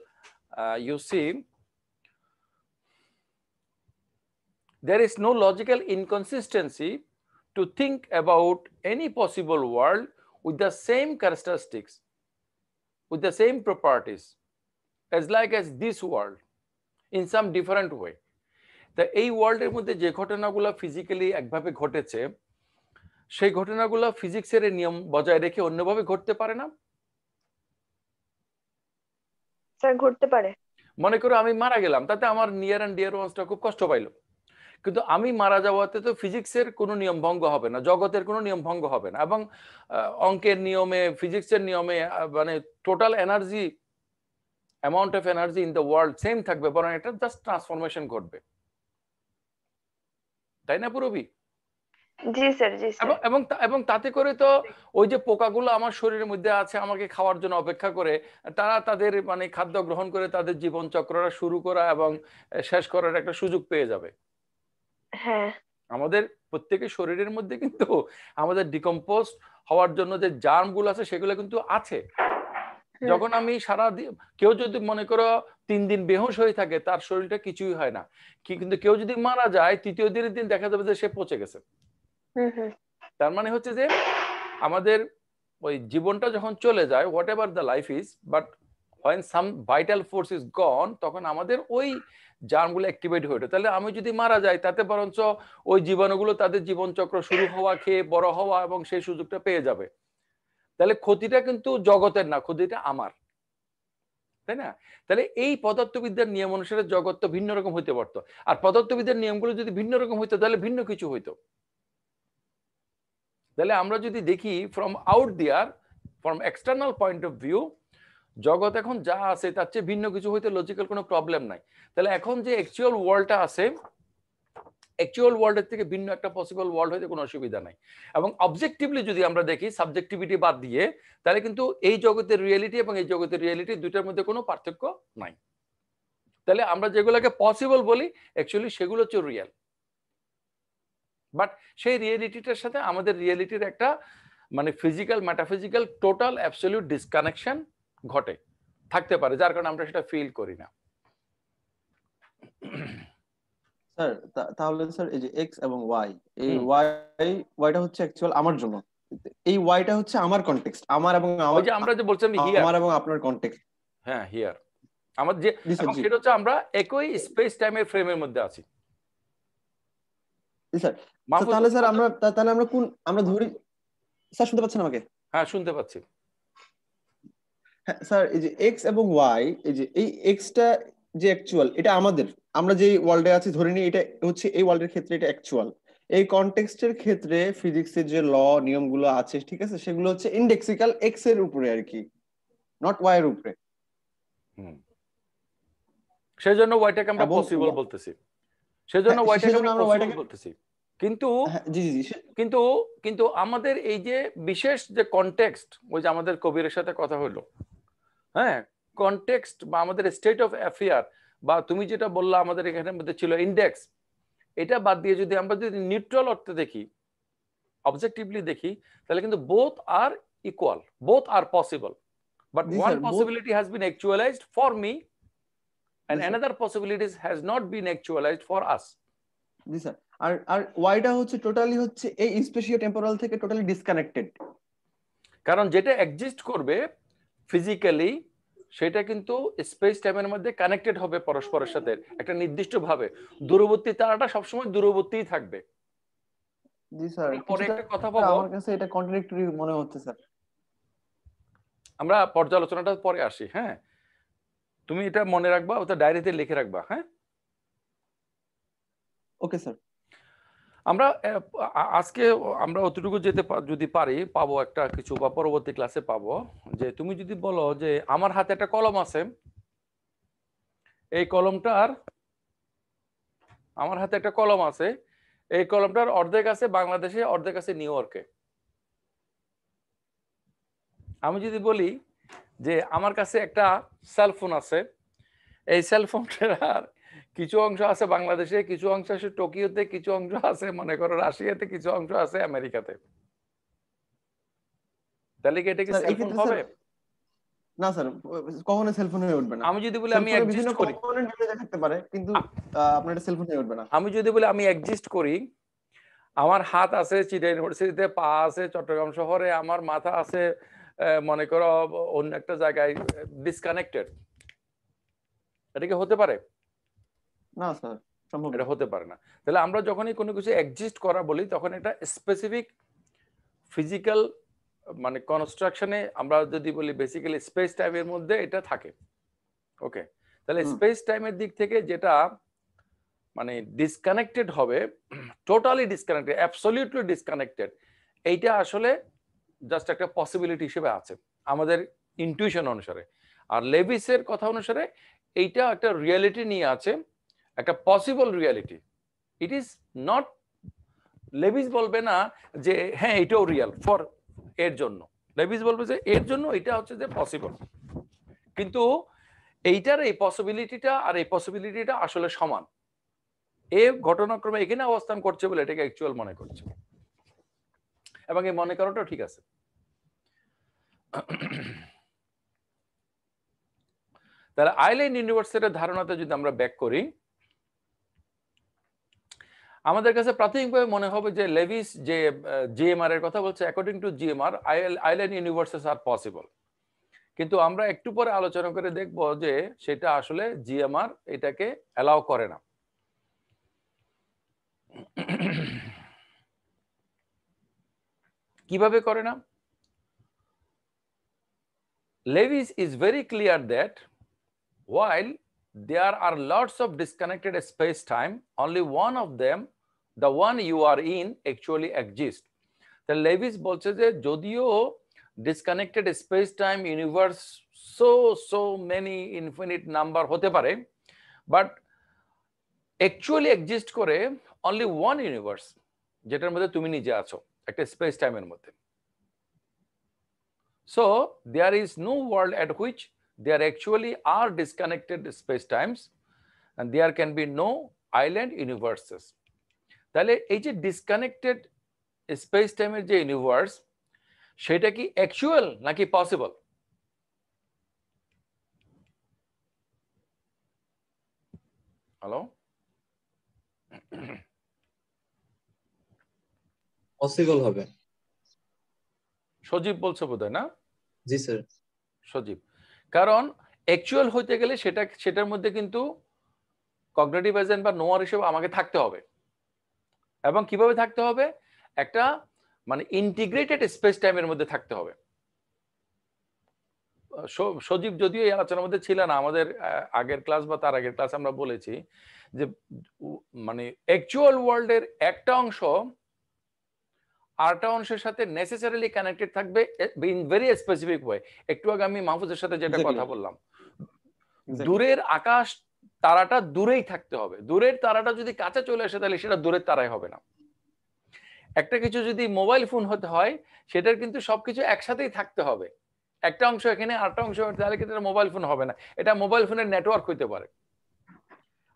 you seem there is no logical inconsistency to think about any possible world with the same characteristics with the same properties as like as this world in some different way তা এই ওয়ার্ল্ডের মধ্যে যে ঘটনাগুলো physically একভাবে ঘটেছে সেই ঘটনাগুলো ফিজিক্সের নিয়ম বজায় রেখে অন্যভাবে ঘটতে পারে না ঘটতে পারে মনে করো আমি মারা গেলাম তাতে আমার নিয়ার অ্যান্ড ডিয়ার ওয়ান্সটা খুব কষ্ট পাইলো কিন্তু আমি মারা যাওয়াতে তো ফিজিক্সের কোনো নিয়ম ভঙ্গ হবে না জগতের কোনো নিয়ম ভঙ্গ হবে না এবং অঙ্কের নিয়মে ফিজিক্সের নিয়মে মানে total energy amount of energy in the world same থাকবে বরং এটা জাস্ট ট্রান্সফরমেশন ঘটবে তাই না পুরবি জি স্যার জি স্যার এবং এবং তাতে করে তো ওই যে পোকাগুলো আমার শরীরের মধ্যে আছে আমাকে খাওয়ার জন্য অপেক্ষা করে তারা তাদের মানে খাদ্য গ্রহণ করে তাদের জীবন চক্রটা শুরু করা এবং শেষ করার একটা সুযোগ পেয়ে যাবে হ্যাঁ আমাদের প্রত্যেকের শরীরের মধ্যে কিন্তু আমাদের ডিকম্পোস্ট হওয়ার জন্য যে জার্মগুলো আছে সেগুলো কিন্তু আছে হ্যাঁ। যখন আমি সারা কেউ যদি মনে করো তিন দিন বেহোশ হয়ে থাকে তার শরীরটা কিছুই হয় না কিন্তু কেউ যদি মারা যায় তৃতীয় দিনের দিন দেখা যাবে যে সে পচে গেছে তার মানে হচ্ছে যে আমাদের ওই জীবনটা যখন চলে যায় whatever the life is but when some vital force is gone তখন আমাদের ওই জার্মগুলো অ্যাক্টিভেট হয়ে ওঠে তাহলে আমি যদি মারা যাই তাতে বরঞ্চ ওই জীবাণুগুলো তাদের জীবনচক্র শুরু হওয়া খেয়ে বড় হওয়া এবং সেই সুযোগটা পেয়ে যাবে তাহলে ক্ষতিটা কিন্তু জগতের না ক্ষতিটা আমার তাই না তাহলে এই পদার্থবিদ্যার নিয়ম অনুসারে জগৎ তো ভিন্ন রকম হইতে পারতো আর পদার্থবিদ্যার নিয়মগুলো যদি ভিন্ন রকম হইতো তাহলে ভিন্ন কিছু হইতো তাহলে আমরা যদি দেখি from out there from external point of view জগৎ এখন যা আছে তার চেয়ে ভিন্ন কিছু হইতে লজিক্যাল কোনো প্রবলেম নাই তাহলে এখন যে অ্যাকচুয়াল ওয়ার্ল্ডটা আছে অ্যাকচুয়াল ওয়ার্ল্ডের থেকে ভিন্ন একটা পসিবল ওয়ার্ল্ড হইতে কোনো অসুবিধা নাই এবং অবজেক্টিভলি যদি আমরা দেখি সাবজেক্টিভিটি বাদ দিয়ে তাহলে কিন্তু এই জগতের রিয়েলিটি এবং এই জগতের রিয়েলিটি দুইটার মধ্যে কোনো পার্থক্য নাই তাহলে আমরা যেগুলোকে পসিবল বলি অ্যাকচুয়ালি সেগুলো হচ্ছে রিয়েল বাট সেই রিয়েলিটিটার সাথে আমাদের রিয়েলিটির একটা মানে physical metaphysical total absolute disconnection ঘটে থাকতে পারে যার কারণে আমরা সেটা ফিল করি না স্যার তাহলে স্যার এই যে এক্স এবং ওয়াই এই ওয়াই ওয়াইটা হচ্ছে অ্যাকচুয়াল আমার জন্য এই ওয়াইটা হচ্ছে আমার কনটেক্সট আমার এবং আমার যে আমরা যে বলছিলাম হিয়ার আমার এবং আপনার কনটেক্সট হ্যাঁ হিয়ার আমার যে সেটা হচ্ছে আমরা একই স্পেস টাইমের ফ্রেমের মধ্যে আছি স্যার তাহলে স্যার আমরা তাহলে আমরা কোন আমরা ধরি স্যার শুনতে পাচ্ছেন আমাকে হ্যাঁ শুনতে পাচ্ছি হ্যাঁ স্যার এই যে এক্স এবং ওয়াই এই যে এই এক্সটা যে অ্যাকচুয়াল এটা আমাদের আমরা যে ওয়ার্ল্ডে আছি ধরে নিই এটা হচ্ছে এই ওয়ার্ল্ডের ক্ষেত্রে এটা অ্যাকচুয়াল এই কনটেক্সটের ক্ষেত্রে ফিজিক্সের যে ল নিয়মগুলো আছে ঠিক আছে সেগুলো হচ্ছে ইন্ডেক্সিক্যাল এক্স এর উপরে আর কি নট ওয়াই এর উপরে সেজন্য ওয়াইটাকে আমরা পসিবল বলতেছি সেজন্য ওয়াইটাকে হ্যাঁ, আমরা ওয়াইটাকে বলতেছি কিন্তু হ্যাঁ, কিন্তু কিন্তু আমাদের এই যে বিশেষ যে কনটেক্সট ওই যে আমাদের কবিরের সাথে কথা হলো হ্যাঁ কনটেক্সট বা আমাদের স্টেট অফ অ্যাফেয়ার বা তুমি যেটা বললা আমাদের এখানের মধ্যে ছিল ইন্ডেক্স এটা বাদ দিয়ে যদি আমরা যদি নিউট্রাল অর্থে দেখি অবজেক্টিভলি দেখি তাহলে কিন্তু both are equal both are possible but one possibility has been actualized for me and another possibilities has has not been for for জি স্যার আর আর ওয়াইটা হচ্ছে টোটালি হচ্ছে এই স্পেশিও টেম্পোরাল থেকে টোটালি ডিসকানেক্টেড কারণ যেটা এক্সিস্ট করবে ফিজিক্যালি সেটা কিন্তু স্পেস টাইমের মধ্যে কানেক্টেড হবে পরস্পরের সাথে একটা নির্দিষ্ট ভাবে দূরবর্তী তারাটা সবসময় দূরবর্তীই থাকবে জি স্যার পরে একটা কথা বলবো আমার কাছে এটা কন্ট্রাডিক্টরি মনে হচ্ছে স্যার আমরা পর্যালোচনাটা পরে আসি হ্যাঁ তুমি এটা মনে রাখবা ওটা ডায়েরিতে লিখে রাখবা হ্যাঁ ওকে স্যার আমরা আজকে আমরা অতটুকু যেতে যদি পারি পাবো একটা কিছু বা পরবর্তী ক্লাসে পাবো যে তুমি যদি বলো যে আমার হাতে একটা কলম আছে এই কলমটার আমার হাতে একটা কলম আছে এই কলমটার অর্ধেক আছে বাংলাদেশে অর্ধেক আছে নিউ ইয়র্কে আমি যদি বলি যে আমার কাছে একটা সেলফোন আছে এই সেলফোনটার কিছু অংশ আছে বাংলাদেশে কিছু অংশ আছে টোকিওতে কিছু অংশ আছে মনে করো রাশিয়াতে কিছু অংশ আছে আমেরিকাতে তাহলে কি এটা কি সেলফোন হবে না স্যার কখনো সেলফোন হয়ে উঠবে না আমি যদি বলি আমি এক্সিস্ট করি থাকতে পারে কিন্তু আপনার এটা সেলফোন হয়ে উঠবে না আমি যদি বলি আমি এক্সিস্ট করি আমার হাত আছে চিটা ইউনিভার্সিটিতে পা আছে চট্টগ্রাম শহরে আমার মাথা আছে মনে করো অন্য একটা জায়গায় ডিসকানেক্টেড এটা কি হতে পারে না স্যার সম্ভব এটা হতে পারে না তাহলে আমরা যখনই কোনো কিছু এক্সিস্ট করা বলি তখন এটা স্পেসিফিক ফিজিক্যাল মানে কনস্ট্রাকশনে আমরা যদি বলি বেসিক্যালি স্পেস টাইমের মধ্যে এটা থাকে ওকে তাহলে স্পেস টাইমের দিক থেকে যেটা মানে ডিসকানেক্টেড হবে টোটালি ডিসকানেক্টেড অ্যাবসলিউটলি ডিসকানেক্টেড এইটা আসলে জাস্ট একটা পসিবিলিটি হিসেবে আছে আমাদের ইনটিউশন অনুসারে আর লেভিসের কথা অনুসারে এইটা একটা রিয়েলিটি নিয়ে আছে একটা possible reality it is not Lewis বলবে না যে হ্যাঁ এটাও রিয়াল ফর এর জন্য লেভিস বলবে যে এর জন্য এটা হচ্ছে যে পসিবল কিন্তু এইটার এই পসিবিলিটিটা আর এই পসিবিলিটিটা আসলে সমান এ ঘটনাক্রমে এখানে অবস্থান করছে বলে এটাকে অ্যাকচুয়াল মনে করছে এবং এই মনে করাটাও ঠিক আছে তাহলে আইল্যান্ড ইউনিভার্সিটির ধারণাতে যদি আমরা ব্যাক করি আমাদের কাছে প্রাথমিকভাবে মনে হবে যে লেভিস যে জিএমআর এর কথা বলছে according to GMR island universes are possible কিন্তু আমরা একটু পরে আলোচনা করে দেখব যে সেটা আসলে জিএমআর এটাকে অ্যালাউ করে না কিভাবে করে না Lewis is very clear that while there are lots of disconnected space time only one of them the one you are in actually exists. The Levis bolche je jodio disconnected space time universe so so many infinite number hote but actually exist kore only one universe jetar modhe tumi nije acho ekta space time er modhe so there is no world at which there actually are disconnected space times and there can be no island universes তাহলে এই যে disconnected space টাইমের যে universe সেটা কি actual নাকি possible hello possible হবে সজীব বলছো বোধহয় না জি স্যার সজীব কারণ অ্যাকচুয়াল হইতে গেলে সেটা সেটার মধ্যে কিন্তু কগনেটিভ এজেন্ট বা নোয়ার হিসেবে আমাকে থাকতে হবে এবং কিভাবে থাকতে হবে একটা মানে ইন্টিগ্রেটেড স্পেস টাইমের মধ্যে থাকতে হবে সজীব যদিও এই আলোচনার মধ্যে ছিল না আমাদের আগের ক্লাস বা তার আগের ক্লাস আমরা বলেছি যে মানে অ্যাকচুয়াল ওয়ার্ল্ডের একটা অংশ আরটা অংশের সাথে নেসেসারিলি কানেক্টেড থাকবে ইন ভেরি স্পেসিফিক ওয়ে একটু আগে আমি মাহফুজের সাথে যেটা কথা বললাম দূরের আকাশ তারাটা দূরেই থাকতে হবে দূরের তারাটা যদি কাছে চলে আসে তাহলে সেটা দূরের তারাই হবে না একটা কিছু যদি মোবাইল ফোন হতে হয় সেটার কিন্তু সবকিছু একসাথেই থাকতে হবে একটা অংশ এখানে আরেকটা অংশ তাহলে কিন্তু মোবাইল ফোন হবে না এটা মোবাইল ফোনের নেটওয়ার্ক হইতে পারে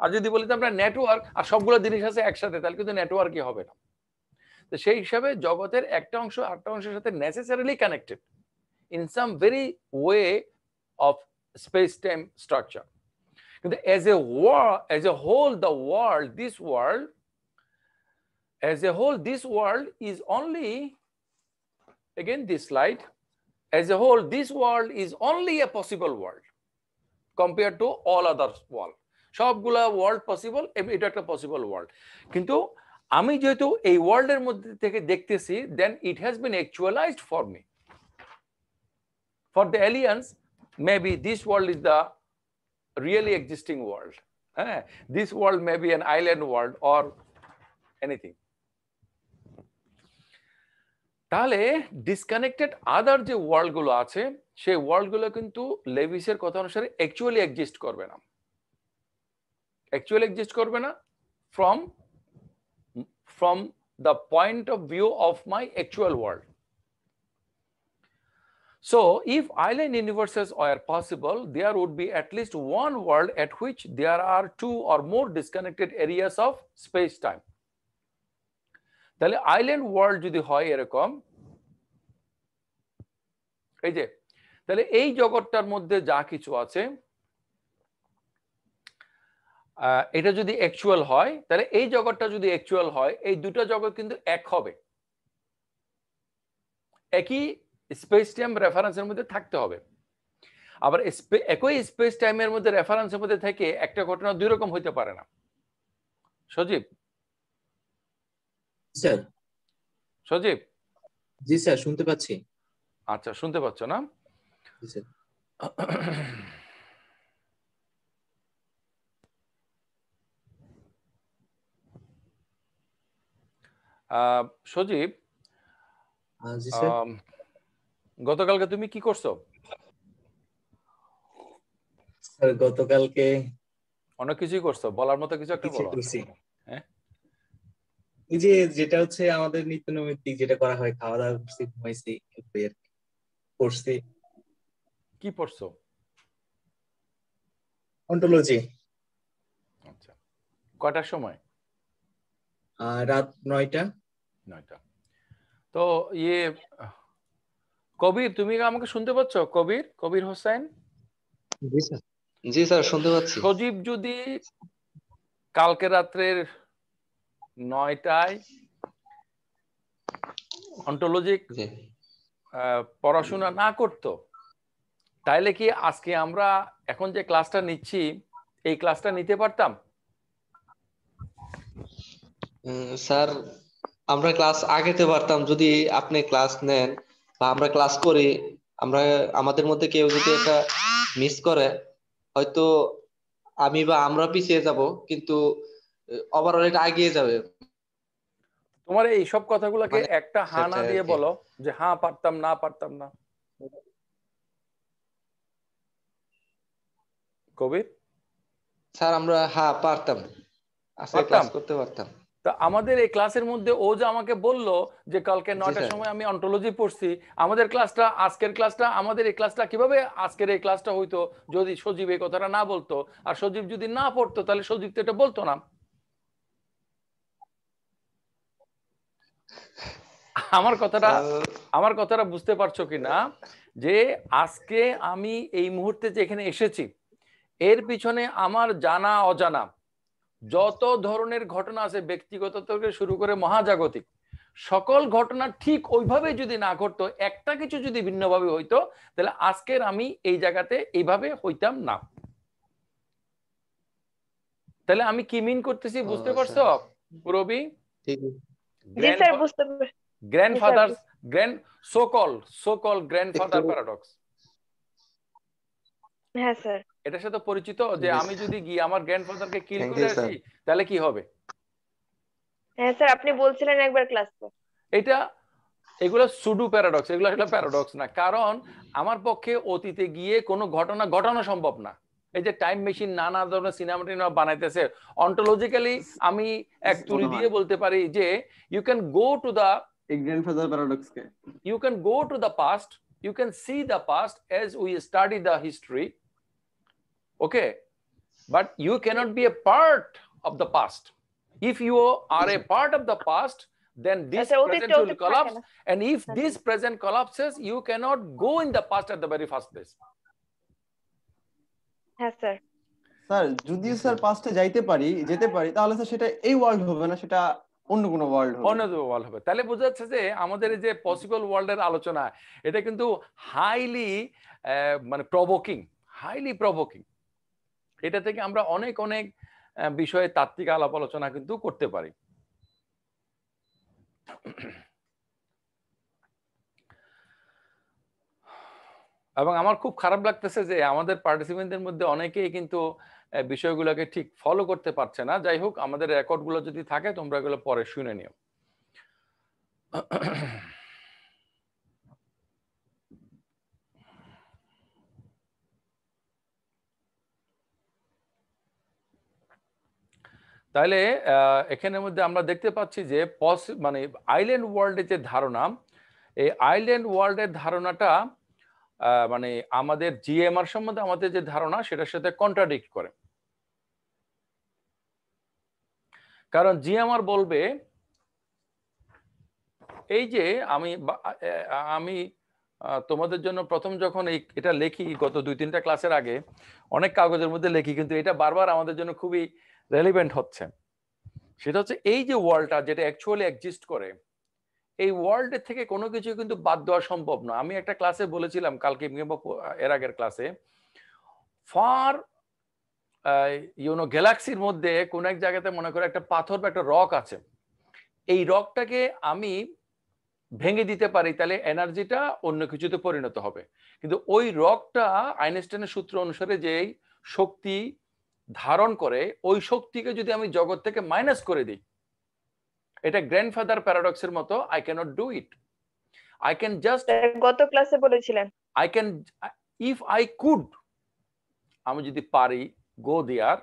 আর যদি বলি আমরা নেটওয়ার্ক আর সবগুলো জিনিস আছে একসাথে তাহলে কিন্তু নেটওয়ার্কই হবে না তো সেই হিসাবে জগতের একটা অংশ আরেকটা অংশের সাথে necessarily connected in some very way of space time structure as a world as a whole the world this world as a whole this world is only again this slide as a whole this world is only a possible world compared to all other world সব world possible এটা একটা possible world কিন্তু আমি যেহেতু এই world এর মধ্যে থেকে দেখতেছি then it has been actualized for me for the aliens maybe this world is the really existing world. Eh? This world may be an island world or anything. তাহলে disconnected other যে ওয়ার্ল্ডগুলো আছে সেই ওয়ার্ল্ডগুলো কিন্তু লেভিসের কথা অনুসারে অ্যাকচুয়ালি এক্সিস্ট করবে না অ্যাকচুয়ালি এক্সিস্ট করবে না from from the point of view of my actual world So if island universes are possible, there would be at least one world at which there are two or more disconnected areas of space-time. তাহলে island world যদি হয় এরকম এই যে তাহলে এই জগৎটার মধ্যে যা কিছু আছে এটা যদি অ্যাকচুয়াল হয় তাহলে এই জগৎটা যদি অ্যাকচুয়াল হয় এই দুটা জগৎ কিন্তু এক হবে একই স্পেস টাইম রেফারেন্সের মধ্যে থাকতে হবে আবার একই স্পেস টাইমের মধ্যে রেফারেন্সের মধ্যে থেকে একটা ঘটনা দুই রকম হইতে পারে না সজীব স্যার সজীব জি স্যার শুনতে পাচ্ছি আচ্ছা শুনতে পাচ্ছ না সজীব গতকালকে তুমি কি করছো গতকালকে অনেক কিছুই করছো বলার মতো কিছু একটা বলো হ্যাঁ? যে যেটা হচ্ছে আমাদের নিত্য নৈমিত্তিক যেটা করা হয় খাওয়া দাওয়া করছি ঘুমাইছি পড়ছি কি পড়ছো অন্টোলজি আচ্ছা কটার সময় রাত নয়টা নয়টা তো ইয়ে কবির তুমি আমাকে শুনতে পাচ্ছ কবির কবির হোসেন জি স্যার শুনতে পাচ্ছি সজীব যদি কালকে রাত্রের নয়টায় অন্টোলজিক পড়াশোনা না করত তাইলে কি আজকে আমরা এখন যে ক্লাসটা নিচ্ছি এই ক্লাসটা নিতে পারতাম স্যার আমরা ক্লাস আগেতে পারতাম যদি আপনি ক্লাস নেন বা আমরা ক্লাস করি আমরা আমাদের মধ্যে কেউ যদি একটা মিস করে হয়তো আমি বা আমরা পিছিয়ে যাব কিন্তু ওভারঅল এটা এগিয়ে যাবে তোমার এই সব কথাগুলোকে মানে একটা হা না দিয়ে বলো যে হ্যাঁ পারতাম না পারতাম না কবির স্যার আমরা হ্যাঁ পারতাম আসলে ক্লাস করতে পারতাম তো আমাদের এই ক্লাসের মধ্যে ও যে আমাকে বলল যে কালকে নয়টার সময় আমি অন্টোলজি পড়ছি আমাদের ক্লাসটা আজকের ক্লাসটা আমাদের এই ক্লাসটা কিভাবে আজকের এই ক্লাসটা হইতো যদি সজীব এই কথাটা না বলতো আর সজীব যদি না পড়তো তাহলে সজীব তো এটা বলতো না আমার কথাটা আমার কথাটা বুঝতে পারছো কি না যে আজকে আমি এই মুহূর্তে যে এখানে এসেছি এর পিছনে আমার জানা অজানা যত ধরনের ঘটনা আছে ব্যক্তিগত থেকে শুরু করে মহাজাগতিক সকল ঘটনা ঠিক ওইভাবে যদি না ঘটতো একটা কিছু যদি ভিন্নভাবে হইতো তাহলে আজকের আমি এই জায়গাতে এইভাবে হইতাম না তাহলে আমি কি মিন করতেছি বুঝতে আচ্ছা। পারছো Robi grandfather grand so call so call grandfather paradox হ্যাঁ স্যার এটার সাথে পরিচিত যে আমি যদি গিয়ে আমার কে কিল করে আসি তাহলে কি হবে হ্যাঁ স্যার আপনি বলছিলেন একবার ক্লাসে এটা এগুলো সুডু প্যারাডক্স এগুলো আসলে প্যারাডক্স না কারণ আমার পক্ষে অতীতে গিয়ে কোনো ঘটনা ঘটানো সম্ভব না এই যে টাইম মেশিন নানা ধরনের সিনেমাটিনা বানাইতেছে অন্টোলজিক্যালি আমি এক তুলি দিয়ে বলতে পারি যে you can go to the grandfather paradox কে you can go to the past you can see the past as we study the history Okay. But you cannot be a part of the past. If you are a part of the past, then this yes, present will collapse. And if this present collapses, you cannot go in the past at the very first place. yes sir sir যদি sir পাঁচটা যাইতে পারি যেতে পারি তাহলে sir সেটা এই world হবে না সেটা অন্য কোনো ওয়ার্ল্ড হবে অন্য ওয়ার্ল্ড হবে তাহলে বোঝা যাচ্ছে যে আমাদের যে পসিবল ওয়ার্ল্ডের আলোচনা এটা কিন্তু হাইলি মানে প্রভোকিং হাইলি প্রভোকিং এটা থেকে আমরা অনেক অনেক বিষয়ে তাত্ত্বিক আলাপ আলোচনা কিন্তু করতে পারি এবং আমার খুব খারাপ লাগতেছে যে আমাদের পার্টিসিপেন্টদের মধ্যে অনেকেই কিন্তু বিষয়গুলোকে ঠিক ফলো করতে পারছে না যাই হোক আমাদের রেকর্ডগুলো যদি থাকে তোমরা এগুলো পরে শুনে নিও তাহলে এখানের মধ্যে আমরা দেখতে পাচ্ছি যে পস মানে আইল্যান্ড ওয়ার্ল্ডের যে ধারণা এই আইল্যান্ড ওয়ার্ল্ডের ধারণাটা মানে আমাদের জিএমআর সম্বন্ধে আমাদের যে ধারণা সেটার সাথে কন্ট্রাডিক্ট করে কারণ জিএমআর বলবে এই যে আমি আমি তোমাদের জন্য প্রথম যখন এই এটা লেখি গত দুই তিনটা ক্লাসের আগে অনেক কাগজের মধ্যে লেখি কিন্তু এটা বারবার আমাদের জন্য খুবই রেলিভেন্ট হচ্ছে সেটা হচ্ছে এই যে ওয়ার্ল্ডটা যেটা অ্যাকচুয়ালি এক্সিস্ট করে এই ওয়ার্ল্ডের থেকে কোনো কিছু কিন্তু বাদ দেওয়া সম্ভব না আমি একটা ক্লাসে বলেছিলাম কালকে এর আগের ক্লাসে ফার ইউনো গ্যালাক্সির মধ্যে কোন এক জায়গাতে মনে করো একটা পাথর বা একটা রক আছে এই রকটাকে আমি ভেঙে দিতে পারি তাহলে এনার্জিটা অন্য কিছুতে পরিণত হবে কিন্তু ওই রকটা আইনস্টাইনের সূত্র অনুসারে যেই শক্তি ধারণ করে ওই শক্তিকে যদি আমি জগৎ থেকে মাইনাস করে দিই এটা গ্র্যান্ডফাদার প্যারাডক্সের মতো I can't do it I can just গত ক্লাসে বলেছিলেন I can if I could আমি যদি পারি go there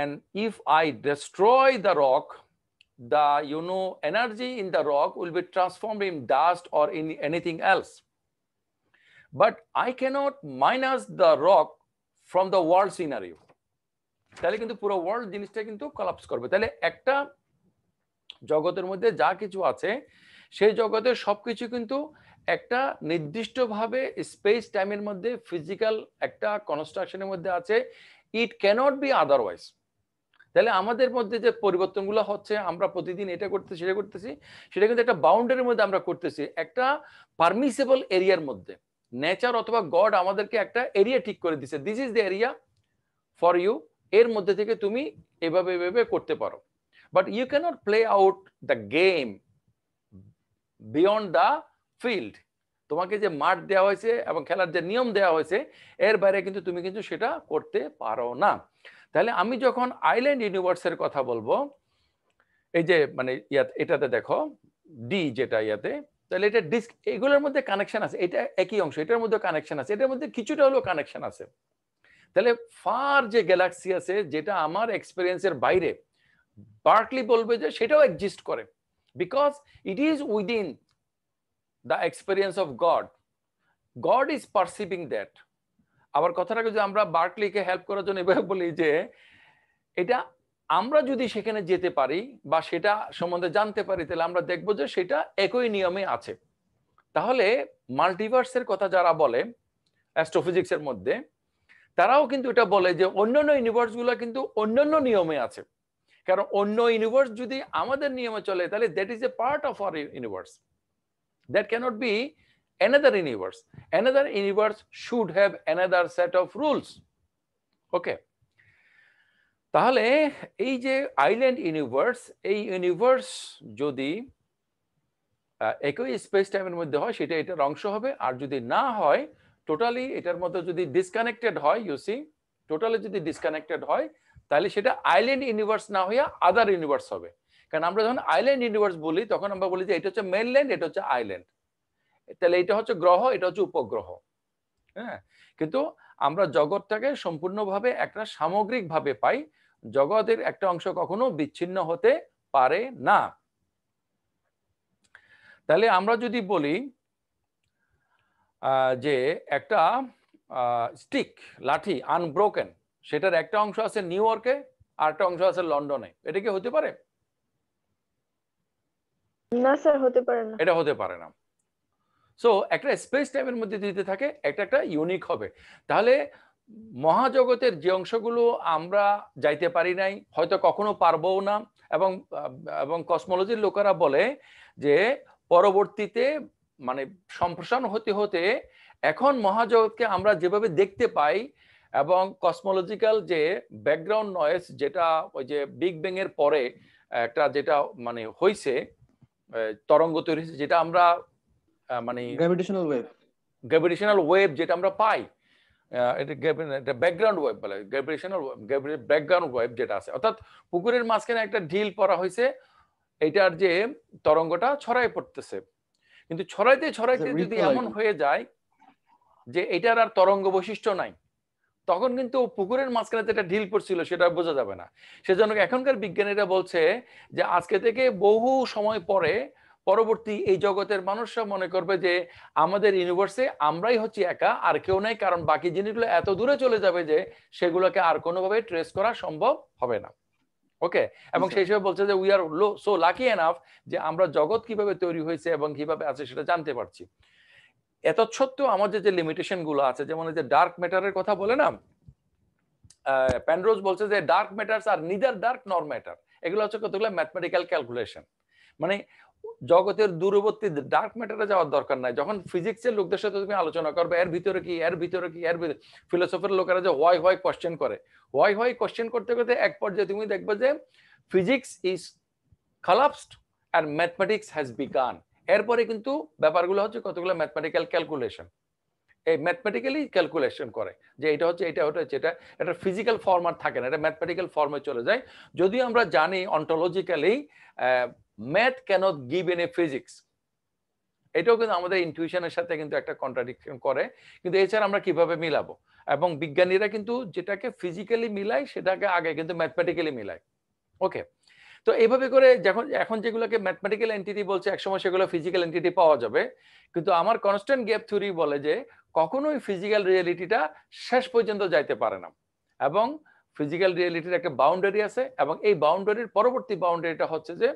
and if i destroy the rock the you know energy in the rock will be transformed in dust or in anything else but i cannot minus the rock from the world scenario তাহলে কিন্তু পুরো world জিনিসটা কিন্তু collapse করবে তাহলে একটা জগতের মধ্যে যা কিছু আছে সেই জগতে কিছু কিন্তু একটা নির্দিষ্টভাবে স্পেস টাইমের মধ্যে ফিজিক্যাল একটা কনস্ট্রাকশনের মধ্যে আছে ইট ক্যানট বি আদারওয়াইজ তাহলে আমাদের মধ্যে যে পরিবর্তনগুলো হচ্ছে আমরা প্রতিদিন এটা করতেছি সেটা করতেছি সেটা কিন্তু একটা বাউন্ডারির মধ্যে আমরা করতেছি একটা পারমিসেবল এরিয়ার মধ্যে নেচার অথবা গড আমাদেরকে একটা এরিয়া ঠিক করে দিছে this is the area for you এর মধ্যে থেকে তুমি এভাবে এভাবে করতে পারো but you can't play out the game beyond the field তোমাকে যে মাঠ দেওয়া হয়েছে এবং খেলার যে নিয়ম দেওয়া হয়েছে এর বাইরে কিন্তু তুমি কিন্তু সেটা করতে পারো না তাহলে আমি যখন আইল্যান্ড ইউনিভার্সের কথা বলবো এই যে মানে ইয়াতে এটাতে দেখো ডি যেটা ইয়াতে তাহলে এটা ডিস্ক এগুলোর মধ্যে কানেকশন আছে এটা একই অংশ এটার মধ্যে কানেকশন আছে এটার মধ্যে কিছুটা হলেও কানেকশন আছে তাহলে ফার যে গ্যালাক্সি আছে যেটা আমার এক্সপিরিয়েন্সের বাইরে বার্কলি বলবে যে সেটাও এক্সিস্ট করে because it is within the experience of God God is perceiving that আবার কথাটাকে যদি আমরা বার্কলিকে হেল্প করার জন্য এভাবে বলি যে এটা আমরা যদি সেখানে যেতে পারি বা সেটা সম্বন্ধে জানতে পারি তাহলে আমরা দেখব যে সেটা একই নিয়মে আছে তাহলে মাল্টিভার্সের কথা যারা বলে অ্যাস্ট্রোফিজিক্সের মধ্যে তারাও কিন্তু এটা বলে যে অন্যান্য ইউনিভার্সগুলো কিন্তু অন্যান্য নিয়মে আছে কারণ অন্য ইউনিভার্স যদি আমাদের নিয়মে চলে তাহলে that is a part of our universe that can't be another universe another universe should have another set of rules okay তাহলে এই যে আইল্যান্ড ইউনিভার্স এই ইউনিভার্স যদি একই স্পেস টাইমের মধ্যে হয় সেটা এটার অংশ হবে আর যদি না হয় টোটালি এটার মধ্যে যদি ডিসকানেক্টেড হয় ইউসি টোটালি যদি ডিসকানেক্টেড হয় তাহলে সেটা আইল্যান্ড ইউনিভার্স না হইয়া আদার ইউনিভার্স হবে কারণ আমরা যখন আইল্যান্ড ইউনিভার্স বলি তখন আমরা বলি যে এটা হচ্ছে মেনল্যান্ড এটা হচ্ছে আইল্যান্ড তাহলে এটা হচ্ছে গ্রহ এটা হচ্ছে উপগ্রহ হ্যাঁ কিন্তু আমরা জগৎটাকে সম্পূর্ণভাবে একটা সামগ্রিকভাবে পাই জগতের একটা অংশ কখনো বিচ্ছিন্ন হতে পারে না তাহলে আমরা যদি বলি যে একটা স্টিক লাঠি আনব্রোকেন সেটার একটা অংশ আছে নিউ ইয়র্কে আর একটা অংশ আছে লন্ডনে এটা কি হতে পারে না স্যার হতে পারে না এটা হতে পারে না সো একটা স্পেস টাইমের মধ্যে দিতে থাকে একটা একটা ইউনিক হবে তাহলে মহাজগতের যে অংশগুলো আমরা যাইতে পারি নাই হয়তো কখনো পারবও না এবং এবং কসমোলজির লোকেরা বলে যে পরবর্তীতে মানে সম্প্রসারণ হতে হতে এখন মহাজগৎকে আমরা যেভাবে দেখতে পাই এবং কসমোলজিক্যাল যে ব্যাকগ্রাউন্ড নয়েস যেটা ওই যে বিগ ব্যাং এর পরে একটা যেটা মানে হয়েছে তরঙ্গ তৈরি হয়েছে যেটা আমরা মানে গ্র্যাভিটেশনাল ওয়েভ গ্র্যাভিটেশনাল ওয়েভ যেটা আমরা পাই এটা ব্যাকগ্রাউন্ড ওয়েভ বলে গ্র্যাভিটেশনাল ব্যাকগ্রাউন্ড ওয়েভ যেটা আছে অর্থাৎ পুকুরের মাঝখানে একটা ঢিল পরা হয়েছে এটার যে তরঙ্গটা ছড়াই পড়তেছে কিন্তু ছড়াইতে ছড়াইতে যদি এমন হয়ে যায় যে এটার আর তরঙ্গ বৈশিষ্ট্য নাই তখন কিন্তু পুকুরের মাঝখানে যেটা ঢিল পড়ছিল সেটা বোঝা যাবে না সেজন্য এখনকার বিজ্ঞানীরা বলছে যে আজকে থেকে বহু সময় পরে পরবর্তী এই জগতের মানুষরা মনে করবে যে আমাদের ইউনিভার্সে আমরাই হচ্ছি একা আর কেউ নাই কারণ বাকি জিনিসগুলো এত দূরে চলে যাবে যে সেগুলোকে আর কোনোভাবে ট্রেস করা সম্ভব হবে না ওকে এবং সেই হিসেবে বলছে যে we are low so lucky enough যে আমরা জগৎ কিভাবে তৈরি হয়েছে এবং কিভাবে আছে সেটা জানতে পারছি এত সত্ত্বেও আমাদের যে লিমিটেশন গুলো আছে যেমন যে ডার্ক ম্যাটারের কথা বলে না প্যান্ড্রোজ বলছে যে dark matters are neither dark nor matter এগুলো হচ্ছে কতগুলো ম্যাথমেটিক্যাল ক্যালকুলেশন মানে জগতের দূরবর্তী ডার্ক ম্যাটারে যাওয়ার দরকার নাই যখন ফিজিক্সের লোকদের সাথে তুমি আলোচনা করবে এর ভিতরে কি এর ভিতরে কি এর ভিতরে ফিলোসফির লোকেরা যে হোয়াই হোয়াই কোশ্চেন করে হোয়াই হোয়াই কোশ্চেন করতে করতে এক পর্যায়ে তুমি দেখবে যে physics is collapsed and mathematics has begun এরপরে কিন্তু ব্যাপারগুলো হচ্ছে কতগুলো ম্যাথমেটিক্যাল ক্যালকুলেশন এই ম্যাথমেটিক্যালি ক্যালকুলেশন করে যে এটা হচ্ছে এটা ওটা হচ্ছে এটা এটা ফিজিক্যাল ফর্ম আর থাকে না এটা ম্যাথমেটিক্যাল ফর্মে চলে যায় যদিও আমরা জানি ontologically math can't give an a physics এটাও কিন্তু আমাদের ইনটিউশনের সাথে কিন্তু একটা কন্ট্রাডিকশন করে কিন্তু এছাড়া আমরা কিভাবে মিলাবো এবং বিজ্ঞানীরা কিন্তু যেটাকে ফিজিক্যালি মিলায় সেটাকে আগে কিন্তু ম্যাথমেটিক্যালি মিলায় ওকে তো এইভাবে করে যখন এখন যেগুলোকে ম্যাথমেটিক্যাল এন্টিটি বলছে একসময় সেগুলো ফিজিক্যাল এন্টিটি পাওয়া যাবে কিন্তু আমার কনস্ট্যান্ট গ্যাপ থিওরি বলে যে কখনোই ফিজিক্যাল রিয়েলিটিটা শেষ পর্যন্ত যাইতে পারে না এবং ফিজিক্যাল রিয়েলিটির একটা বাউন্ডারি আছে এবং এই বাউন্ডারির পরবর্তী বাউন্ডারিটা হচ্ছে যে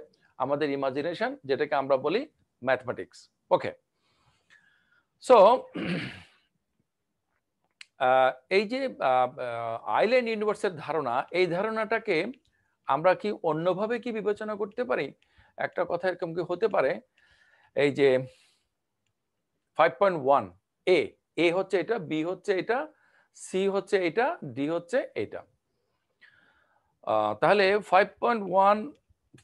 আমাদের ইমাজিনেশন যেটাকে আমরা বলি ম্যাথমেটিক্স ওকে সো এই যে আইল্যান্ড ইউনিভার্সের ধারণা এই ধারণাটাকে আমরা কি অন্যভাবে কি বিবেচনা করতে পারি একটা কথা এরকম কি হতে পারে এই যে five point one A A হচ্ছে এটা বি হচ্ছে এটা সি হচ্ছে এটা ডি হচ্ছে এটা তাহলে ফাইভ পয়েন্ট ওয়ান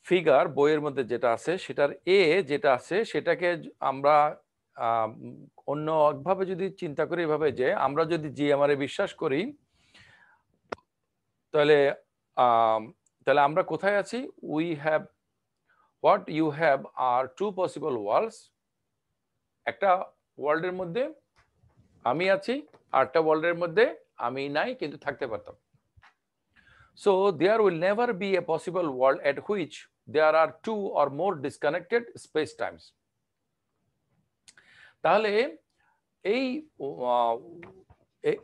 ফিগার বইয়ের মধ্যে যেটা আছে সেটার এ যেটা আছে সেটাকে আমরা অন্য একভাবে যদি চিন্তা করি এভাবে যে আমরা যদি জি আমারে বিশ্বাস করি তাহলে তাহলে আমরা কোথায় আছি we have what you have are two possible worlds একটা ওয়ার্ল্ডের মধ্যে আমি আছি আরটা ওয়ার্ল্ডের মধ্যে আমি নাই কিন্তু থাকতে পারতাম So there will never be a possible world at which there are two or more disconnected space times. তাহলে এই এই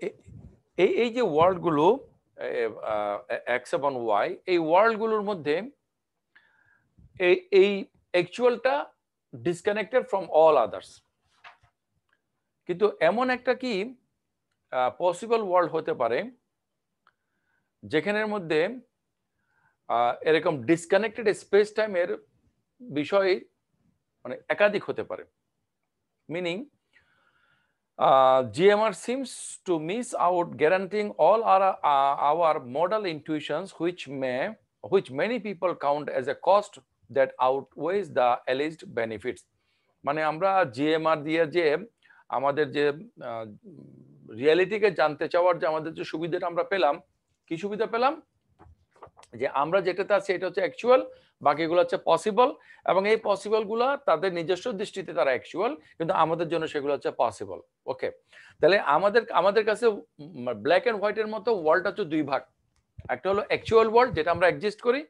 এই যে ওয়ার্ল্ডগুলো এক্স এবং ওয়াই এই ওয়ার্ল্ডগুলোর মধ্যে এই এই অ্যাকচুয়ালটা ডিসকানেক্টেড ফ্রম অল আদার্স কিন্তু এমন একটা কি পসিবল ওয়ার্ল্ড হতে পারে যেখানের মধ্যে এরকম ডিসকানেক্টেড স্পেস টাইম এর বিষয় মানে একাধিক হতে পারে meaning GMR seems to miss out guaranteeing all are our modal intuitions which may which many people count as a cost that outweighs the alleged benefits মানে আমরা জিএমআর দিয়ে যে আমাদের যে রিয়ালিটিকে জানতে চাওয়ার যে আমাদের যে সুবিধাটা আমরা পেলাম কি সুবিধা পেলাম যে আমরা যেটাতে আছি এটা হচ্ছে অ্যাকচুয়াল বাকিগুলো হচ্ছে পসিবল এবং এই পসিবলগুলো তাদের নিজস্ব দৃষ্টিতে তারা অ্যাকচুয়াল কিন্তু আমাদের জন্য সেগুলো হচ্ছে পসিবল ওকে তাহলে আমাদের আমাদের কাছে ব্ল্যাক অ্যান্ড হোয়াইটের মতো ওয়ার্ল্ডটা হচ্ছে দুই ভাগ একটা হলো অ্যাকচুয়াল ওয়ার্ল্ড যেটা আমরা এক্সিস্ট করি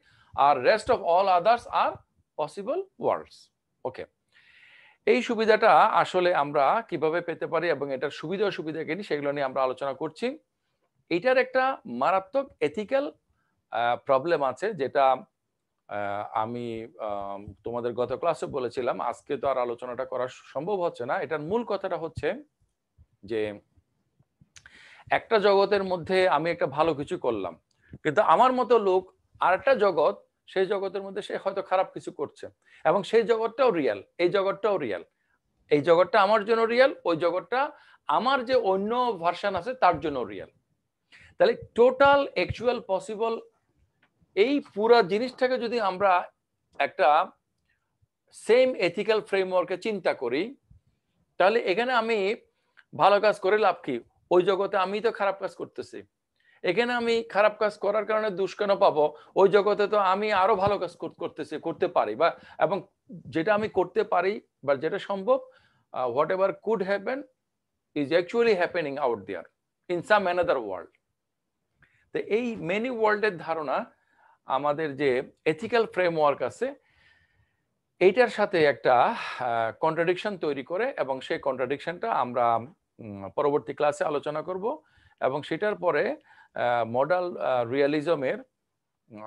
আর rest of all others are possible worlds okay এই সুবিধাটা আসলে আমরা কিভাবে পেতে পারি এবং এটার সুবিধা অসুবিধা কিনি সেগুলো নিয়ে আমরা আলোচনা করছি এটার একটা মারাত্মক এথিক্যাল প্রবলেম আছে যেটা আমি তোমাদের গত ক্লাসে বলেছিলাম আজকে তো আর আলোচনাটা করা সম্ভব হচ্ছে না এটার মূল কথাটা হচ্ছে যে একটা জগতের মধ্যে আমি একটা ভালো কিছু করলাম কিন্তু আমার মতো লোক আর একটা জগৎ সেই জগতের মধ্যে সে হয়তো খারাপ কিছু করছে এবং সেই জগৎটাও রিয়াল এই জগৎটাও রিয়াল এই জগৎটা আমার জন্য রিয়াল ওই জগৎটা আমার যে অন্য ভার্সান আছে তার জন্য রিয়াল তাহলে টোটাল অ্যাকচুয়াল পসিবল এই পুরা জিনিসটাকে যদি আমরা একটা সেম এথিক্যাল ফ্রেমওয়ার্কে চিন্তা করি তাহলে এখানে আমি ভালো কাজ করে লাভ কি ওই জগতে আমি তো খারাপ কাজ করতেছি এখানে আমি খারাপ কাজ করার কারণে দুষ্কেন পাবো ওই জগতে তো আমি আরো ভালো কাজ করতেছি করতে পারি বা এবং যেটা আমি করতে পারি বা যেটা সম্ভব whatever could happen is actually happening out there in some another world তো এই মেনি ওয়ার্ল্ডের ধারণা আমাদের যে এথিক্যাল ফ্রেমওয়ার্ক আছে এইটার সাথে একটা কন্ট্রাডিকশন তৈরি করে এবং সেই কন্ট্রাডিকশনটা আমরা পরবর্তী ক্লাসে আলোচনা করব এবং সেটার পরে মডাল রিয়ালিজমের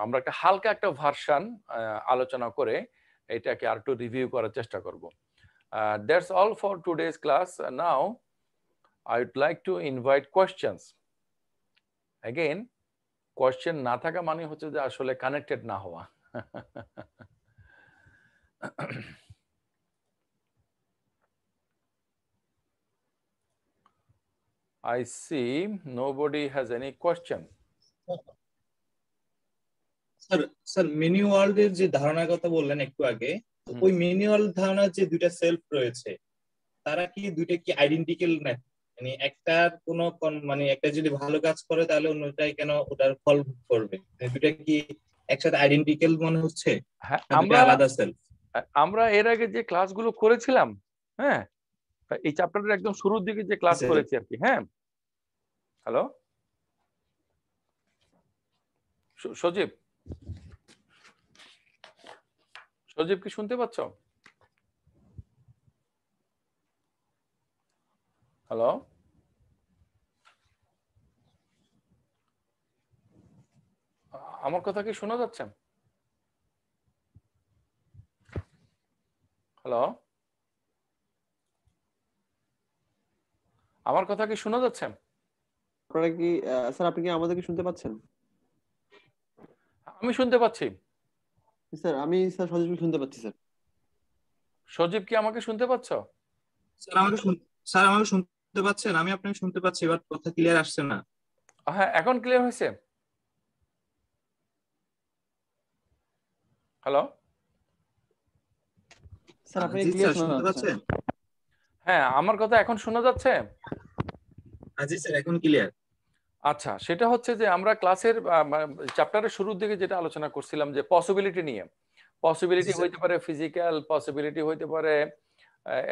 আমরা একটা হালকা একটা ভার্সান আলোচনা করে এটাকে আর একটু রিভিউ করার চেষ্টা করব that's all for today's class now I would like to invite questions again question না থাকা মানে হচ্ছে যে আসলে কানেক্টেড না হওয়া I see nobody has any question. Sir sir ম্যানুয়ালের যে ধারণার কথা বললেন একটু আগে ওই ম্যানুয়াল ধারণার যে দুইটা সেলফ রয়েছে তারা কি দুইটা কি আইডেন্টিক্যাল নাকি মানে একটা কোনো মানে একটা যদি ভালো কাজ করে তাহলে অন্যটাই কেন ওটার ফল করবে দুটা কি একসাথে আইডেন্টিক্যাল মনে হচ্ছে হ্যাঁ, আমরা আলাদা সেলফ আমরা এর আগে যে ক্লাসগুলো করেছিলাম হ্যাঁ এই চ্যাপ্টারের একদম শুরুর দিকে যে ক্লাস আচ্ছা। করেছি আর কি হ্যাঁ হ্যালো সজীব সজীব কি শুনতে পাচ্ছ Hello? আমার কথা কি শোনা যাচ্ছে হ্যালো আমার কথা কি শোনা যাচ্ছে আপনারা কি স্যার আপনি কি আমাদেরকে শুনতে পাচ্ছেন আমি শুনতে পাচ্ছি স্যার আমি স্যার সজীব শুনতে পাচ্ছি স্যার সজীব কি আমাকে শুনতে পাচ্ছ স্যার আমাকে স্যার আমাকে শুনতে শুনতে পাচ্ছেন আমি আপনাকে শুনতে পাচ্ছি এবার কথা ক্লিয়ার আসছে না হ্যাঁ এখন ক্লিয়ার হয়েছে হ্যালো স্যার আপনি ক্লিয়ার শুনতে পাচ্ছেন হ্যাঁ আমার কথা এখন শোনা যাচ্ছে জি স্যার এখন ক্লিয়ার আচ্ছা সেটা হচ্ছে যে আমরা ক্লাসের চ্যাপ্টারের শুরুর দিকে যেটা আলোচনা করছিলাম যে পসিবিলিটি নিয়ে পসিবিলিটি হইতে পারে ফিজিক্যাল পসিবিলিটি হইতে পারে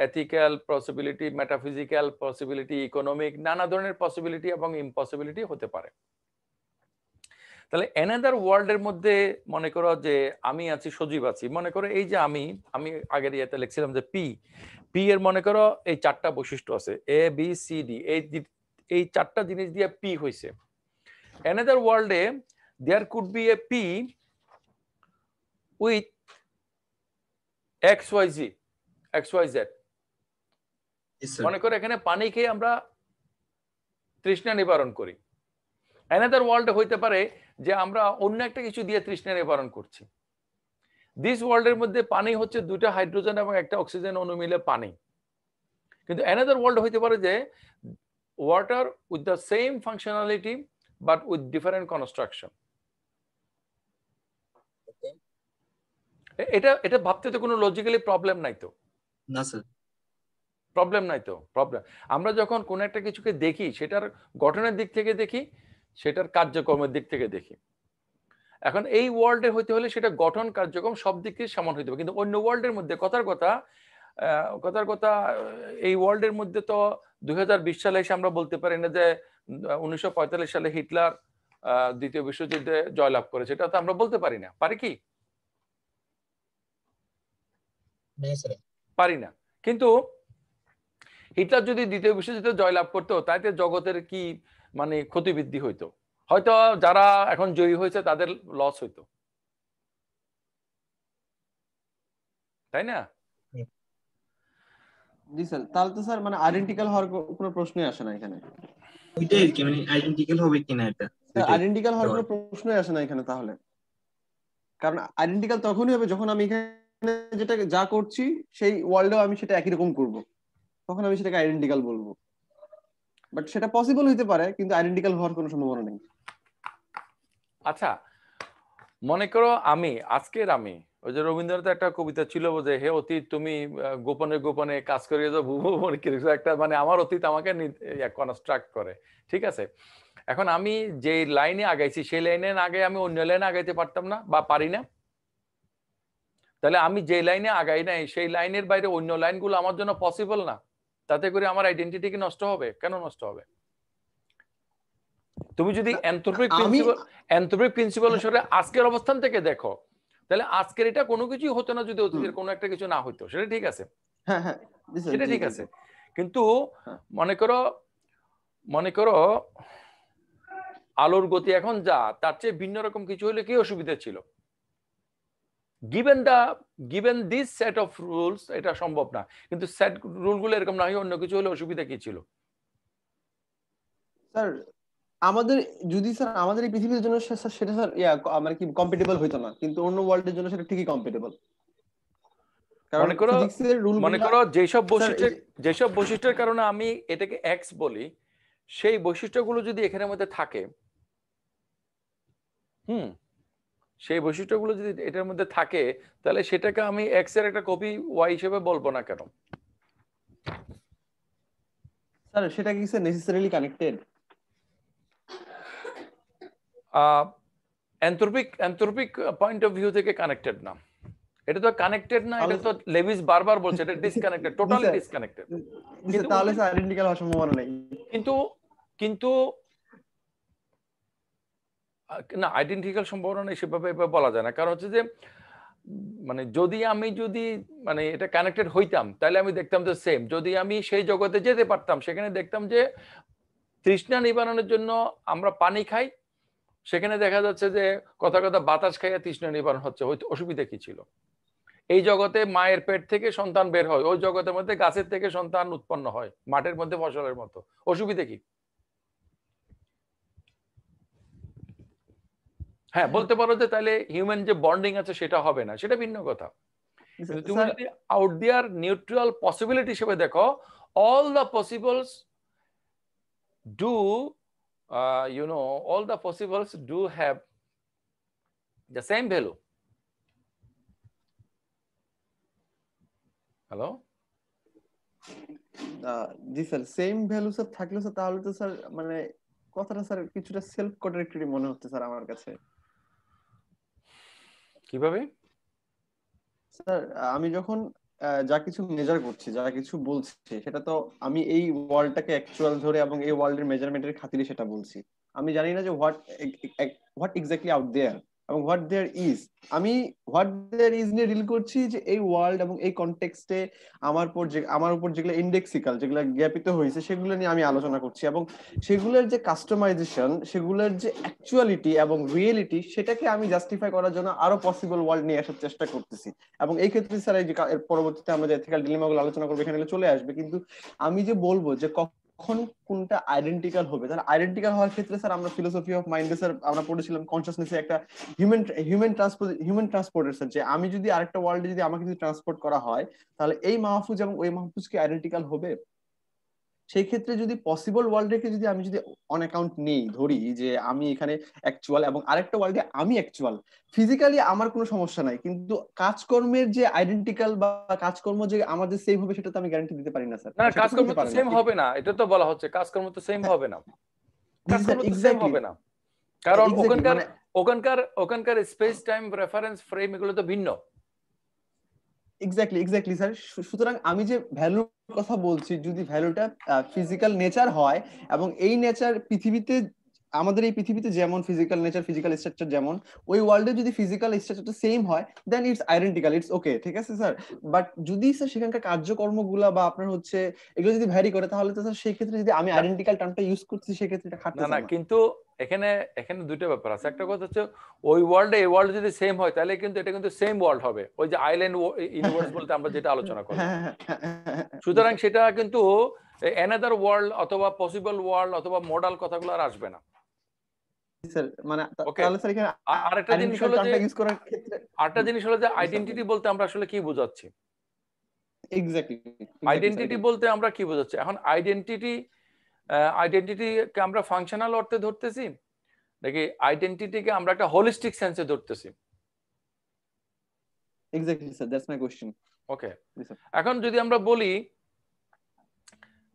ethical possibility metaphysical possibility economic নানা ধরনের পসিবিলিটি এবং ইম্পসিবিলিটি হতে পারে তাহলে এনাদার ওয়ার্ল্ডের মধ্যে মনে করো যে আমি আছি সজীব আছি মনে করো এই যে আমি আমি আগের ইয়েতে লিখছিলাম যে পি পি এর মনে করো এই চারটা বৈশিষ্ট্য আছে এ বি সি ডি এই এই চারটা জিনিস দিয়ে পি হয়েছে এনাদার ওয়ার্ল্ডে there could be a P with X Y Z XYZ মনে করে এখানে পানি খেয়ে আমরা তৃষ্ণা নিবারণ করি অ্যানাদার ওয়ার্ল্ড হইতে পারে যে আমরা অন্য একটা কিছু দিয়ে তৃষ্ণা নিবারণ করছি দিস ওয়ার্ল্ডের মধ্যে পানি হচ্ছে দুইটা হাইড্রোজেন এবং একটা অক্সিজেন অণু মিলে পানি কিন্তু অ্যানাদার ওয়ার্ল্ড হইতে পারে যে water with the same functionality but with different construction এটা এটা ভাবতে তো কোনো লজিক্যালি প্রবলেম নাই তো প্রবলেম নাই তো প্রবলেম আমরা যখন কোনো একটা কিছুকে দেখি সেটার গঠনের দিক থেকে দেখি সেটার কার্যক্রমের দিক থেকে দেখি এখন এই ওয়ার্ল্ডে হইতে হলে সেটা গঠন কার্যক্রম সব দিক থেকে সমান হইতে হবে কিন্তু অন্য ওয়ার্ল্ডের মধ্যে কথার কথা কথার কথা এই ওয়ার্ল্ডের মধ্যে তো দুই সালে এসে আমরা বলতে পারি না যে উনিশশো সালে হিটলার দ্বিতীয় বিশ্বযুদ্ধে জয়লাভ করে সেটা তো আমরা বলতে পারি না পারি কি পারি না কিন্তু হিটলার যদি দ্বিতীয় বিশ্বযুদ্ধ জয়লাভ করতো তাইতে জগতের কি মানে ক্ষতি বৃদ্ধি হইতো হয়তো যারা এখন জয়ী হয়েছে তাদের লস হইতো তাই না তাহলে তো স্যার মানে আইডেন্টিক্যাল হওয়ার কোনো প্রশ্নই আসে না এখানে ওইটাই কি মানে আইডেন্টিক্যাল হবে কিনা এটা আইডেন্টিক্যাল হওয়ার কোনো প্রশ্নই আসে না এখানে তাহলে কারণ আইডেন্টিক্যাল তখনই হবে যখন আমি এখানে যেটা যা করছি সেই ওয়ার্ল্ডে আমি সেটা একই রকম করব তখন আমি সেটাকে আইডেন্টিক্যাল বলবো বাট সেটা পসিবল হইতে পারে কিন্তু আইডেন্টিক্যাল হওয়ার কোনো সম্ভাবনা নেই আচ্ছা মনে করো আমি আজকের আমি ওই যে রবীন্দ্রনাথ একটা কবিতা ছিল যে হে অতীত তুমি গোপনে গোপনে কাজ করে যাও ভুবন কিছু একটা মানে আমার অতীত আমাকে কনস্ট্রাক্ট করে ঠিক আছে এখন আমি যে লাইনে আগাইছি সেই লাইনে আগে আমি অন্য লাইনে আগাইতে পারতাম না বা পারি না তাহলে আমি যে লাইনে আগাই নাই সেই লাইনের বাইরে অন্য লাইনগুলো আমার জন্য পসিবল না তাতে করে আমার আইডেন্টিটি কি নষ্ট হবে কেন নষ্ট হবে তুমি যদি অ্যান্থ্রোপিক প্রিন্সিপাল অ্যান্থ্রোপিক প্রিন্সিপাল হিসেবে আজকের অবস্থান থেকে দেখো তাহলে আজকের এটা কোনো কিছু হতো না যদি অতীতের কোনো একটা কিছু না হইতো সেটা ঠিক আছে হ্যাঁ, হ্যাঁ, সেটা ঠিক আছে কিন্তু হ্যাঁ। মনে করো মনে করো আলোর গতি এখন যা তার চেয়ে ভিন্ন রকম কিছু হলে কি অসুবিধা ছিল given the given this set of rules এটা সম্ভব না কিন্তু সেট রুলগুলো এরকম না হয় অন্য কিছু হলে অসুবিধা কি ছিল স্যার আমাদের যদি স্যার আমাদের এই পৃথিবীর জন্য সেটা স্যার ইয়া মানে কি কম্পিটেবল হইতো না কিন্তু অন্য ওয়ার্ল্ডের জন্য সেটা ঠিকই কম্পিটেবল মনে করো মনে করো যেসব বৈশিষ্ট্যের যেসব বৈশিষ্ট্যের কারণে আমি এটাকে এক্স বলি সেই বৈশিষ্ট্যগুলো যদি এখানের মধ্যে থাকে হুম সেই বৈশিষ্ট্যগুলো যদি এটার মধ্যে থাকে তাহলে সেটাকে আমি এক্স এর একটা কপি ওয়াই হিসেবে বলবো না কেন স্যার সেটা কি necessarily connected point of view থেকে কানেক্টেড না এটা তো কানেক্টেড না এটা তো লেভিস বারবার বলছে এটা ডিসকানেক্টেড টোটালি ডিসকানেক্টেড তাহলে স্যার আইডেন্টিক্যাল হওয়ার সম্ভাবনা নেই কিন্তু কিন্তু না আইডেন্টিক্যাল সম্ভাবনা নেই সেভাবে এভাবে বলা যায় না কারণ হচ্ছে যে মানে যদি আমি যদি মানে এটা কানেক্টেড হইতাম তাহলে আমি দেখতাম যে সেম যদি আমি সেই জগতে যেতে পারতাম সেখানে দেখতাম যে তৃষ্ণা নিবারণের জন্য আমরা পানি খাই সেখানে দেখা যাচ্ছে যে কথা কথা বাতাস খাইয়া তৃষ্ণা নিবারণ হচ্ছে হয়তো অসুবিধা কি ছিল এই জগতে মায়ের পেট থেকে সন্তান বের হয় ওই জগতের মধ্যে গাছের থেকে সন্তান উৎপন্ন হয় মাঠের মধ্যে ফসলের মতো অসুবিধা কি হ্যাঁ বলতে পারো যে তাহলে হিউম্যান যে বন্ডিং আছে সেটা হবে না সেটা ভিন্ন কথা তুমি যদি আউট দিয়ার নিউট্রাল পসিবিলিটি হিসেবে দেখো all the possibles do you know all the possibles do have the same value hello জি স্যার সেম ভ্যালু স্যার থাকলে স্যার তাহলে তো স্যার মানে কথাটা স্যার কিছুটা সেলফ কন্ট্রাডিক্টরি মনে হচ্ছে স্যার আমার কাছে কিভাবে স্যার আমি যখন যা কিছু মেজার করছি যা কিছু বলছি সেটা তো আমি এই ওয়ার্ল্ডটাকে অ্যাকচুয়াল ধরে এবং এই ওয়ার্ল্ডের মেজারমেন্টের খাতিরে সেটা বলছি আমি জানি না যে what what exactly out there what there is আমি হোয়াট দেয়ার ইজ নিয়ে ডিল করছি যে এই ওয়ার্ল্ড এবং এই কনটেক্সটে আমার উপর যে আমার উপর যেগুলো ইন্ডেক্সিকাল যেগুলো জ্ঞাপিত হয়েছে সেগুলো নিয়ে আমি আলোচনা করছি এবং সেগুলোর যে কাস্টমাইজেশন সেগুলোর যে অ্যাকচুয়ালিটি এবং রিয়েলিটি সেটাকে আমি জাস্টিফাই করার জন্য আরো পসিবল ওয়ার্ল্ড নিয়ে আসার চেষ্টা করতেছি এবং এই ক্ষেত্রে স্যার এই যে পরবর্তীতে আমরা যে এথিক্যাল আলোচনা করবো এখানে চলে আসবে কিন্তু আমি যে বলবো যে কখন কখন কোনটা আইডেন্টিক্যাল হবে তাহলে আইডেন্টিক্যাল হওয়ার ক্ষেত্রে স্যার আমরা ফিলোসফি অফ মাইন্ডে স্যার আমরা পড়েছিলাম কনসিয়াসনেসে একটা হিউম্যান হিউম্যান ট্রান্সপোর্ট হিউম্যান ট্রান্সপোর্টের স্যার যে আমি যদি আরেকটা ওয়ার্ল্ডে যদি আমাকে যদি ট্রান্সপোর্ট করা হয় তাহলে এই মাহফুজ এবং ওই মাহফুজ কি আইডেন্টিক্যাল হবে সেই ক্ষেত্রে যদি পসিবল কে যদি আমি যদি অন অ্যাকাউন্ট নেই ধরি যে আমি এখানে অ্যাকচুয়াল এবং আরেকটা ওয়ার্ল্ডে আমি অ্যাকচুয়াল ফিজিক্যালি আমার কোনো সমস্যা নাই কিন্তু কাজকর্মের যে আইডেন্টিক্যাল বা কাজকর্ম যে আমাদের সেম হবে সেটা তো আমি গ্যারান্টি দিতে পারি না স্যার না কাজকর্ম তো সেম হবে না এটা তো বলা হচ্ছে কাজকর্ম তো সেম হবে না [laughs] কাজকর্ম তো সেম হবে না কারণ মানে ওখানকার ওখানকার ওখানকার স্পেস টাইম রেফারেন্স ফ্রেম এগুলো তো ভিন্ন এক্স্যাক্টলি এক্স্যাক্টলি স্যার সুতরাং আমি যে ভ্যালু কথা বলছি যদি ভ্যালুটা ফিজিক্যাল নেচার হয় এবং এই নেচার পৃথিবীতে আমাদের এই পৃথিবীতে যেমন ফিজিক্যাল নেচার ফিজিক্যাল স্ট্রাকচার যেমন ওই ওয়ার্ল্ডে যদি ফিজিক্যাল স্ট্রাকচারটা সেম হয় then it's identical it's okay ঠিক আছে স্যার বাট যদি স্যার সেখানকার কার্যকর্মগুলো বা আপনার হচ্ছে এগুলো যদি ভ্যারি করে তাহলে তো স্যার সেই ক্ষেত্রে যদি আমি আইডেন্টিক্যাল টার্মটা ইউজ করছি সেক্ষেত্রে এটা খাটতে না কিন্তু এখানে এখানে দুটো ব্যাপার আছে একটা কথা হচ্ছে ওই ওয়ার্ল্ডে এই ওয়ার্ল্ড যদি সেম হয় তাহলে কিন্তু এটা কিন্তু সেম ওয়ার্ল্ড হবে ওই যে আইল্যান্ড ইউনিভার্স বলতে আমরা যেটা আলোচনা করি সুতরাং সেটা কিন্তু অ্যানাদার ওয়ার্ল্ড অথবা পসিবল ওয়ার্ল্ড অথবা মডেল কথাগুলো আর আসবে না মানে আরেকটা জিনিস আরেকটা জিনিস যে আইডেন্টিটি বলতে আমরা আসলে কি বোঝাচ্ছি আইডেন্টিটি বলতে আমরা কি বোঝাচ্ছি এখন আইডেন্টিটি আইডেন্টিটিকে আমরা ফাংশনাল অর্থে ধরতেছি নাকি আইডেন্টিটিকে আমরা একটা হোলিস্টিক সেন্সে ধরতেছি exactly sir that's my question okay এখন যদি আমরা বলি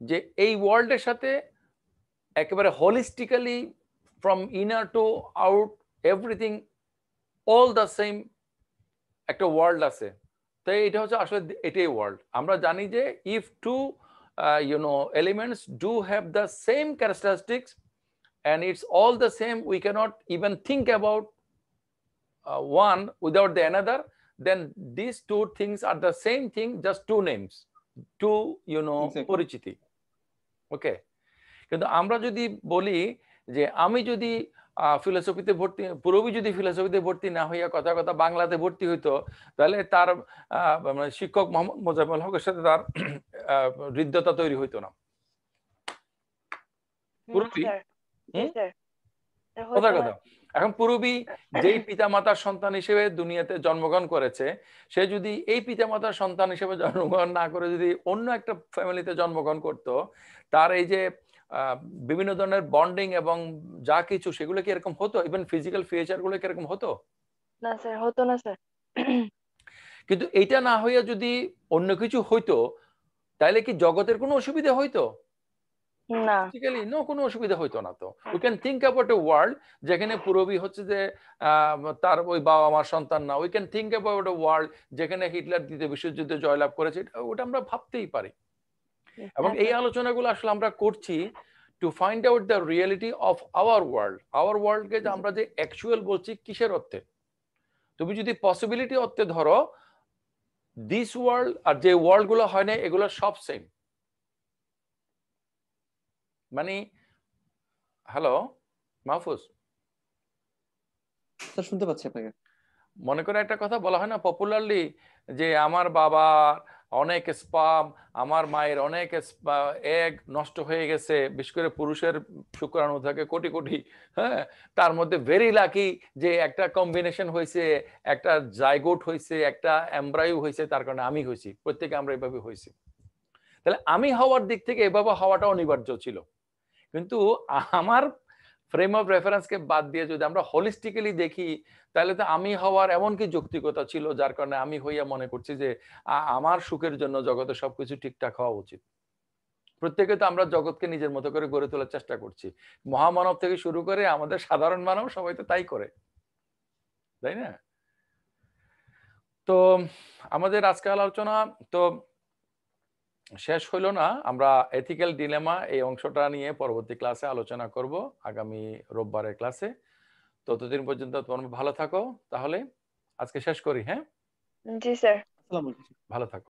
যে এই ওয়ার্ল্ডের সাথে একেবারে holistically from inner to out everything all the same একটা ওয়ার্ল্ড আছে তো এটা হচ্ছে আসলে এটাই ওয়ার্ল্ড আমরা জানি যে if to uh, you know, elements do have the same characteristics and it's all the same. We cannot even think about uh, one without the another. Then these two things are the same thing, just two names, two, you know, exactly. Okay. Okay কিন্তু আমরা যদি বলি যে আমি যদি ফিলোসফিতে ভর্তি পুরোপুরি যদি ফিলোসফিতে ভর্তি না হইয়া কথা কথা বাংলাতে ভর্তি হইতো তাহলে তার মানে শিক্ষক মোহাম্মদ মোজাম্মল হকের সাথে তার হৃদ্যতা তৈরি হইতো না কথা কথা এখন পুরবি যেই পিতামাতার সন্তান হিসেবে দুনিয়াতে জন্মগ্রহণ করেছে সে যদি এই পিতামাতার সন্তান হিসেবে জন্মগ্রহণ না করে যদি অন্য একটা ফ্যামিলিতে জন্মগ্রহণ করত তার এই যে বিভিন্ন ধরনের বন্ডিং এবং যা কিছু সেগুলো কি এরকম হতো ইভেন ফিজিক্যাল ফিচার গুলো কি এরকম হতো না স্যার হতো না স্যার কিন্তু এটা না হইয়া যদি অন্য কিছু হইতো তাহলে কি জগতের কোনো অসুবিধা হইতো না কোনো অসুবিধা হইতো না তো we can think about a world যেখানে পুরবি হচ্ছে যে তার ওই বাবা মার সন্তান না we can think about a world যেখানে হিটলার দ্বিতীয় বিশ্বযুদ্ধে জয়লাভ করেছে ওটা আমরা ভাবতেই পারি এবং এই আলোচনাগুলো আসলে আমরা করছি to find out the reality of our world our world কে আমরা যে অ্যাকচুয়াল বলছি কিসের অর্থে তুমি যদি পসিবিলিটি অর্থে ধরো দিস ওয়ার্ল্ড আর যে ওয়ার্ল্ড গুলো হয় না এগুলো সব সেম মানে হ্যালো মাহফুজ শুনতে পাচ্ছি আপনাকে মনে করে একটা কথা বলা হয় না পপুলারলি যে আমার বাবা অনেক স্পাম আমার মায়ের অনেক এগ নষ্ট হয়ে গেছে বিশেষ করে পুরুষের শুক্রাণু থাকে কোটি কোটি হ্যাঁ তার মধ্যে ভেরি লাকি যে একটা কম্বিনেশন হয়েছে একটা জায়গোট হয়েছে একটা এমব্রায়ু হয়েছে তার কারণে আমি হয়েছি প্রত্যেকে আমরা এভাবে হয়েছি তাহলে আমি হওয়ার দিক থেকে এভাবে হওয়াটা অনিবার্য ছিল কিন্তু আমার ফ্রেম অফ রেফারেন্সকে বাদ দিয়ে যদি আমরা হলিস্টিক্যালি দেখি তাহলে তো আমি হওয়ার এমন কি যৌক্তিকতা ছিল যার কারণে আমি হইয়া মনে করছি যে আমার সুখের জন্য জগতে সবকিছু ঠিকঠাক হওয়া উচিত প্রত্যেকে তো আমরা জগৎকে নিজের মতো করে গড়ে তোলার চেষ্টা করছি মহামানব থেকে শুরু করে আমাদের সাধারণ মানব সবাই তো তাই করে তাই না তো আমাদের আজকাল আলোচনা তো শেষ হইল না আমরা এথিক্যাল ডিলেমা এই অংশটা নিয়ে পরবর্তী ক্লাসে আলোচনা করব আগামী রোববারের ক্লাসে ততদিন পর্যন্ত তোমরা ভালো থাকো তাহলে আজকে শেষ করি হ্যাঁ জি স্যার ভালো থাকো